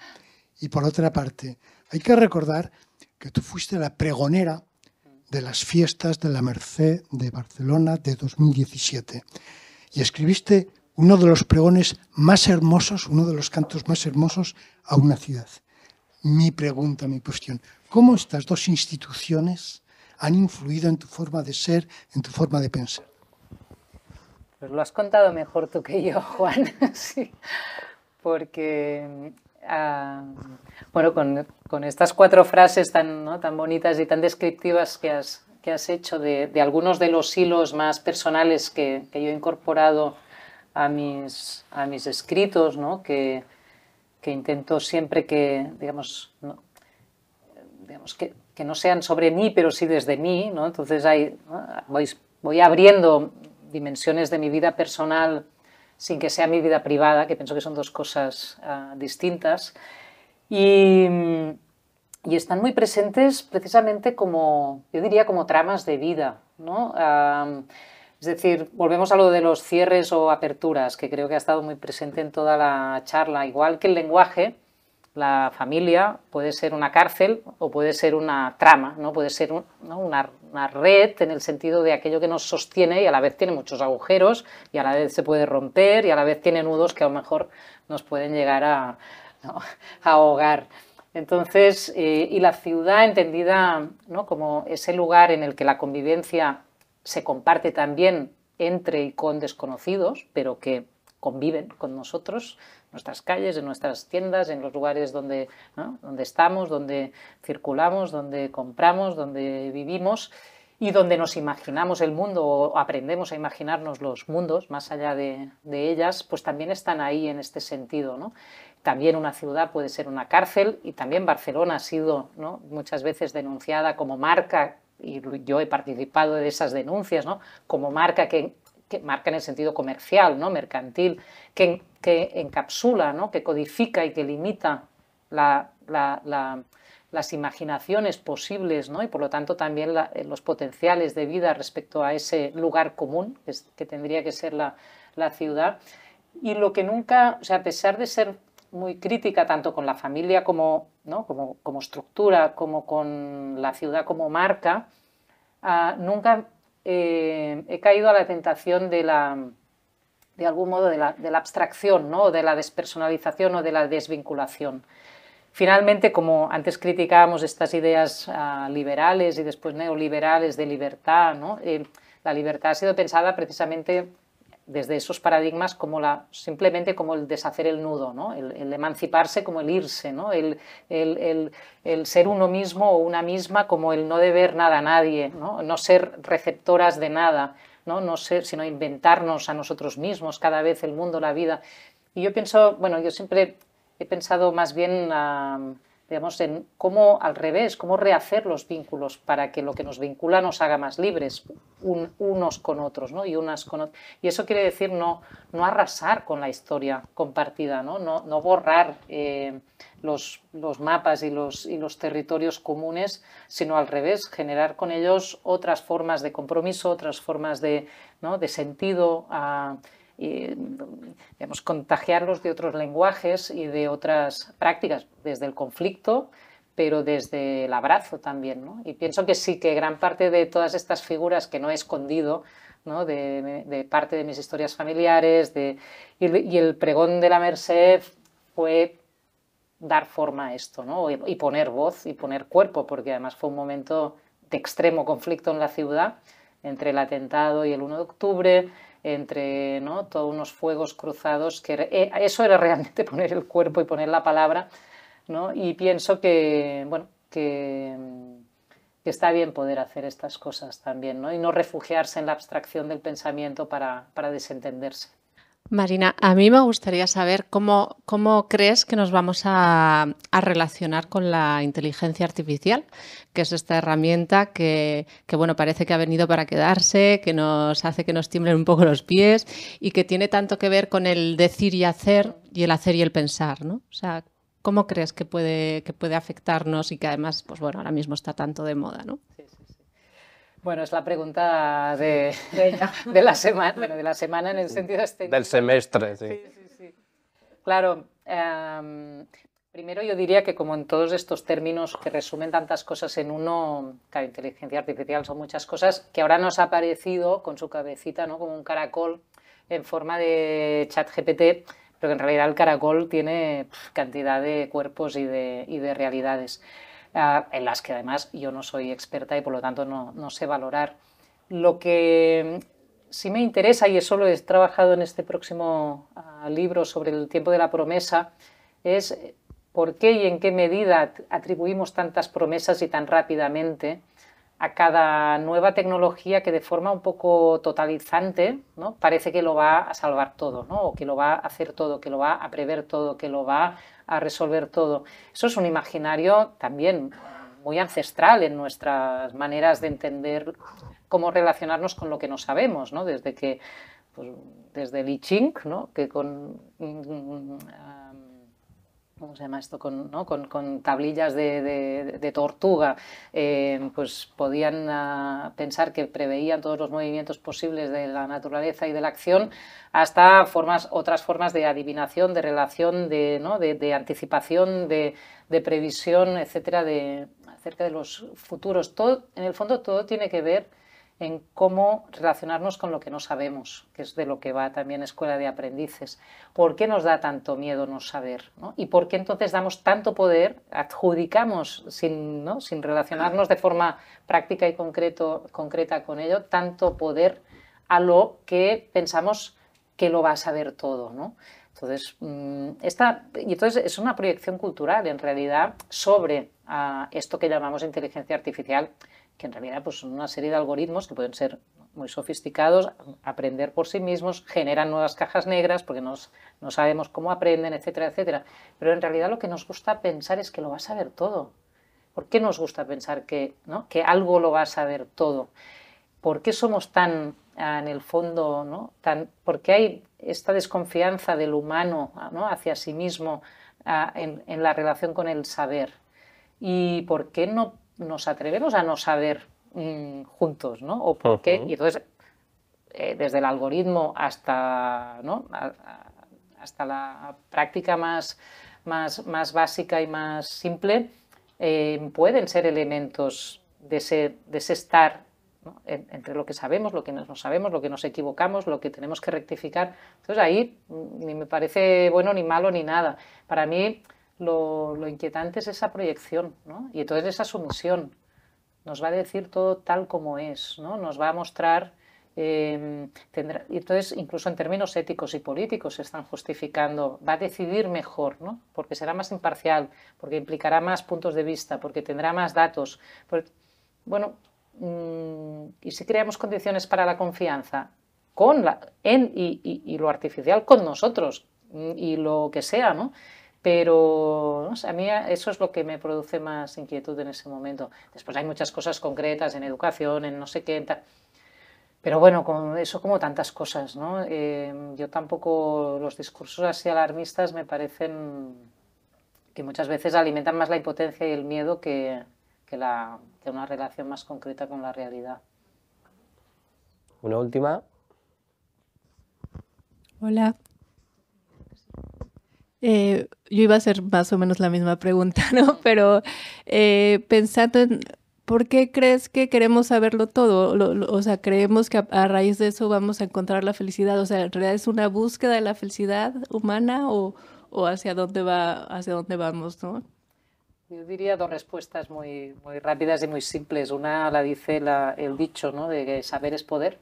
Y por otra parte, hay que recordar que tú fuiste la pregonera de las fiestas de la Merced de Barcelona de 2017. Y escribiste uno de los pregones más hermosos, uno de los cantos más hermosos a una ciudad. Mi pregunta, mi cuestión, ¿cómo estas dos instituciones han influido en tu forma de ser, en tu forma de pensar? Pues lo has contado mejor tú que yo, Juan, sí. porque bueno, con, estas cuatro frases tan, tan bonitas y tan descriptivas que has, que has hecho de, algunos de los hilos más personales que, que, yo he incorporado a mis, a mis escritos, que, intento siempre que, digamos, ¿no? que, no sean sobre mí, pero sí desde mí. Entonces hay, voy abriendo dimensiones de mi vida personal sin que sea mi vida privada, que pienso que son dos cosas ah, distintas. Y, están muy presentes precisamente como, yo diría, como tramas de vida, ¿no? Ah, es decir, volvemos a lo de los cierres o aperturas, que creo que ha estado muy presente en toda la charla, igual que el lenguaje la familia puede ser una cárcel o puede ser una trama, ¿no? puede ser una, red en el sentido de aquello que nos sostiene y a la vez tiene muchos agujeros y a la vez se puede romper y a la vez tiene nudos que a lo mejor nos pueden llegar a, ahogar. Entonces, eh, y la ciudad entendida ¿no? como ese lugar en el que la convivencia se comparte también entre y con desconocidos, pero que conviven con nosotros, nuestras calles, en nuestras tiendas, en los lugares donde, donde estamos, donde circulamos, donde compramos, donde vivimos y donde nos imaginamos el mundo o aprendemos a imaginarnos los mundos más allá de, ellas, pues también están ahí en este sentido. También una ciudad puede ser una cárcel y también Barcelona ha sido muchas veces denunciada como marca y yo he participado de esas denuncias, ¿no? como marca que que marca en el sentido comercial, ¿no? mercantil, que, que encapsula, ¿no? que codifica y que limita las imaginaciones posibles ¿no? y por lo tanto también eh, los potenciales de vida respecto a ese lugar común que, tendría que ser la, ciudad. Y lo que nunca, o sea, a pesar de ser muy crítica tanto con la familia como, como, como estructura, como con la ciudad como marca, ah, nunca eh, he caído a la tentación de la de algún modo de la, abstracción, de la despersonalización o de la desvinculación. Finalmente, como antes criticábamos estas ideas ah, liberales y después neoliberales de libertad, eh, la libertad ha sido pensada precisamente desde esos paradigmas como la, simplemente como el deshacer el nudo, ¿no? el, emanciparse como el irse, ¿no? el, el, ser uno mismo o una misma como el no deber nada a nadie, no, ser receptoras de nada, ¿no? no ser, sino inventarnos a nosotros mismos cada vez el mundo, la vida. Y yo pienso, bueno, yo siempre he pensado más bien digamos, en cómo al revés, cómo rehacer los vínculos para que lo que nos vincula nos haga más libres unos con otros, ¿no? Y unas con Y eso quiere decir no, no arrasar con la historia compartida, no, no, borrar eh, los, mapas y los, y los territorios comunes, sino al revés, generar con ellos otras formas de compromiso, otras formas de, ¿no? de sentido. Ah, y contagiarlos de otros lenguajes y de otras prácticas, desde el conflicto, pero desde el abrazo también. ¿no? Y pienso que sí, que gran parte de todas estas figuras que no he escondido, ¿no? De, parte de mis historias familiares, de, y, el pregón de la Merced fue dar forma a esto, ¿no? y poner voz y poner cuerpo, porque además fue un momento de extremo conflicto en la ciudad, entre el atentado y el 1 de octubre, entre ¿no? todos unos fuegos cruzados, que eh, eso era realmente poner el cuerpo y poner la palabra, ¿no? y pienso que, bueno, mm, que, está bien poder hacer estas cosas también, ¿no? y no refugiarse en la abstracción del pensamiento para desentenderse. Marina, a mí me gustaría saber cómo, cómo crees que nos vamos a, relacionar con la inteligencia artificial, que es esta herramienta que, que, bueno, parece que ha venido para quedarse, que nos hace que nos tiemblen un poco los pies y que tiene tanto que ver con el decir y hacer y el hacer y el pensar, ¿no? O sea, ¿cómo crees que puede, que puede afectarnos y que además, pues bueno, ahora mismo está tanto de moda, ¿no? Bueno, es la pregunta de, la, semana, de la semana en el sentido este. Del semestre, sí. sí, sí, Claro, em, primero yo diría que como en todos estos términos que resumen tantas cosas en uno, claro, inteligencia artificial son muchas cosas, que ahora nos ha parecido con su cabecita, ¿no? Como un caracol en forma de chat GPT, pero que en realidad el caracol tiene cantidad de cuerpos y de realidades. Ah, en las que además yo no soy experta y por lo tanto no, no sé valorar. Lo que mm, sí me interesa, y eso lo he trabajado en este próximo ah, libro sobre el tiempo de la promesa, es eh, por qué y en qué medida atribuimos tantas promesas y tan rápidamente a cada nueva tecnología que de forma un poco totalizante ¿no? parece que lo va a salvar todo, ¿no? o que lo va a hacer todo, que lo va a prever todo, que lo va a resolver todo. Eso es un imaginario también muy ancestral en nuestras maneras de entender cómo relacionarnos con lo que no sabemos, ¿no? Desde que pues, desde el I Ching, ¿no? que con mm, mm, ¿cómo se llama esto? Con, ¿no? con, con tablillas de, de, tortuga, eh, pues podían ah, pensar que preveían todos los movimientos posibles de la naturaleza y de la acción, hasta formas, otras formas de adivinación, de relación, de, ¿no? de, de anticipación, de, previsión, etcétera, de, acerca de los futuros. Todo, en el fondo todo tiene que ver en cómo relacionarnos con lo que no sabemos, que es de lo que va también Escuela de Aprendices. ¿Por qué nos da tanto miedo no saber? ¿Y por qué entonces damos tanto poder, adjudicamos sin, sin relacionarnos de forma práctica y concreto, concreta con ello, tanto poder a lo que pensamos que lo va a saber todo? Entonces, mm, y entonces es una proyección cultural en realidad sobre ah, esto que llamamos inteligencia artificial que en realidad pues, son una serie de algoritmos que pueden ser muy sofisticados, aprender por sí mismos, generan nuevas cajas negras porque no sabemos cómo aprenden, etcétera, etcétera. Pero en realidad lo que nos gusta pensar es que lo va a saber todo. ¿Por qué nos gusta pensar que, ¿no? que algo lo va a saber todo? ¿Por qué somos tan, ah, en el fondo, ¿no? tan, qué hay esta desconfianza del humano hacia sí mismo ah, en, en la relación con el saber? ¿Y por qué no nos atrevemos a no saber mm, juntos, ¿no? O por qué. Y entonces, eh, desde el algoritmo hasta, hasta la práctica más, más, más, básica y más simple, eh, pueden ser elementos de ese, de estar entre lo que sabemos, lo que no sabemos, lo que nos equivocamos, lo que tenemos que rectificar. Entonces ahí mm, ni me parece bueno ni malo ni nada. Para mí lo, inquietante es esa proyección, ¿no? Y entonces esa sumisión nos va a decir todo tal como es, ¿no? Nos va a mostrar em, entonces, incluso en términos éticos y políticos se están justificando, va a decidir mejor, ¿no? porque será más imparcial, porque implicará más puntos de vista, porque tendrá más datos. bueno, mm, y si creamos condiciones para la confianza con la, en y lo artificial con nosotros mm, y lo que sea, ¿no? pero a mí eso es lo que me produce más inquietud en ese momento. Después hay muchas cosas concretas en educación, en no sé qué, Pero bueno, con eso como tantas cosas, ¿no? Eh, yo tampoco los discursos así alarmistas me parecen que muchas veces alimentan más la impotencia y el miedo que, la, que una relación más concreta con la realidad. Una última. Hola, eh, yo iba a hacer más o menos la misma pregunta, ¿no? Pero eh, pensando en por qué crees que queremos saberlo todo, o sea, creemos que a, raíz de eso vamos a encontrar la felicidad, o sea, en realidad es una búsqueda de la felicidad humana o, hacia dónde va, hacia dónde vamos, ¿no? Yo diría dos respuestas muy, muy rápidas y muy simples. Una la dice el dicho, ¿no? De que saber es poder.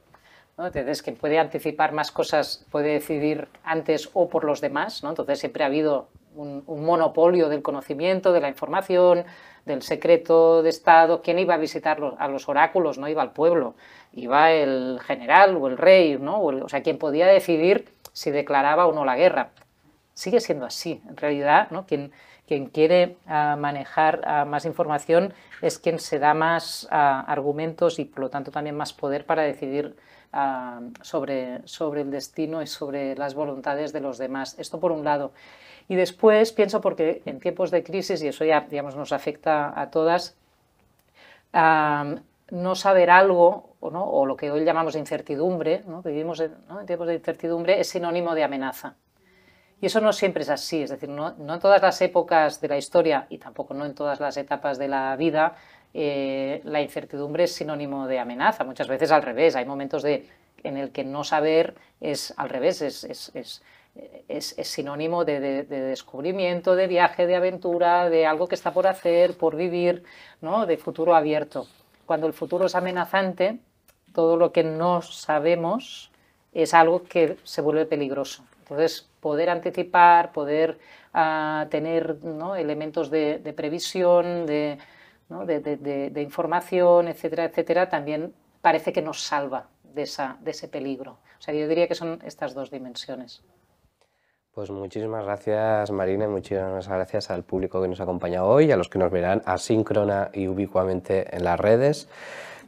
Entonces, quien puede anticipar más cosas, puede decidir antes o por los demás, ¿no? Entonces, siempre ha habido un, monopolio del conocimiento, de la información, del secreto de Estado. ¿Quién iba a visitar a los oráculos? No iba al pueblo, iba el general o el rey, ¿no? O, sea, quien podía decidir si declaraba o no la guerra. Sigue siendo así, en realidad, ¿no? Quien, quien quiere ah, manejar ah, más información es quien se da más ah, argumentos y, por lo tanto, también más poder para decidir Ah, sobre, sobre el destino y sobre las voluntades de los demás. Esto por un lado. Y después pienso, porque en tiempos de crisis, y eso ya digamos, nos afecta a todas, ah, no saber algo, o, no, o, lo que hoy llamamos incertidumbre, ¿no? vivimos en, en, tiempos de incertidumbre, es sinónimo de amenaza. Y eso no siempre es así, es decir, no, en todas las épocas de la historia y tampoco no en todas las etapas de la vida eh, la incertidumbre es sinónimo de amenaza, muchas veces al revés, hay momentos en el que no saber es al revés, es, sinónimo de, descubrimiento, de viaje, de aventura, de algo que está por hacer, por vivir, ¿no? de futuro abierto. Cuando el futuro es amenazante, todo lo que no sabemos es algo que se vuelve peligroso. Entonces, poder anticipar, poder ah, tener elementos de previsión, de, de, información, etcétera, etcétera, también parece que nos salva de, esa, de ese peligro. O sea, yo diría que son estas dos dimensiones. Pues muchísimas gracias Marina y muchísimas gracias al público que nos acompaña hoy, a los que nos verán asíncrona y ubicuamente en las redes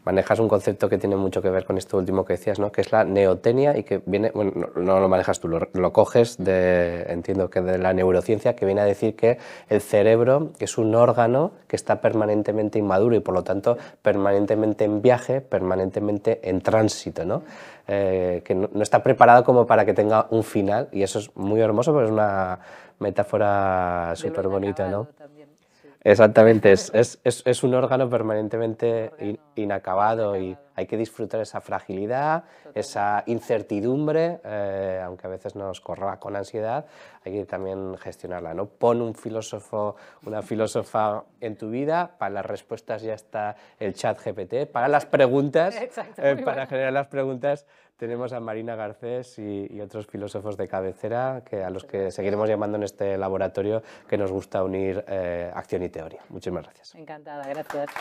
manejas un concepto que tiene mucho que ver con esto último que decías, ¿no? que es la neotenia y que viene, bueno, no, lo manejas tú, lo, coges de, entiendo que de la neurociencia, que viene a decir que el cerebro es un órgano que está permanentemente inmaduro y por lo tanto permanentemente en viaje, permanentemente en tránsito, ¿no? Eh, que no, está preparado como para que tenga un final y eso es muy hermoso, pero es una metáfora súper bonita, ¿no? Exactamente, es, un órgano permanentemente inacabado y hay que disfrutar esa fragilidad, esa incertidumbre, eh, aunque a veces nos corra con ansiedad, hay que también gestionarla. ¿no? Pon un filósofo, una filósofa en tu vida, para las respuestas ya está el chat GPT, para las preguntas, eh, para generar las preguntas tenemos a Marina Garcés y, otros filósofos de cabecera que, a los que seguiremos llamando en este laboratorio que nos gusta unir eh, acción y teoría. Muchísimas gracias. Encantada, gracias.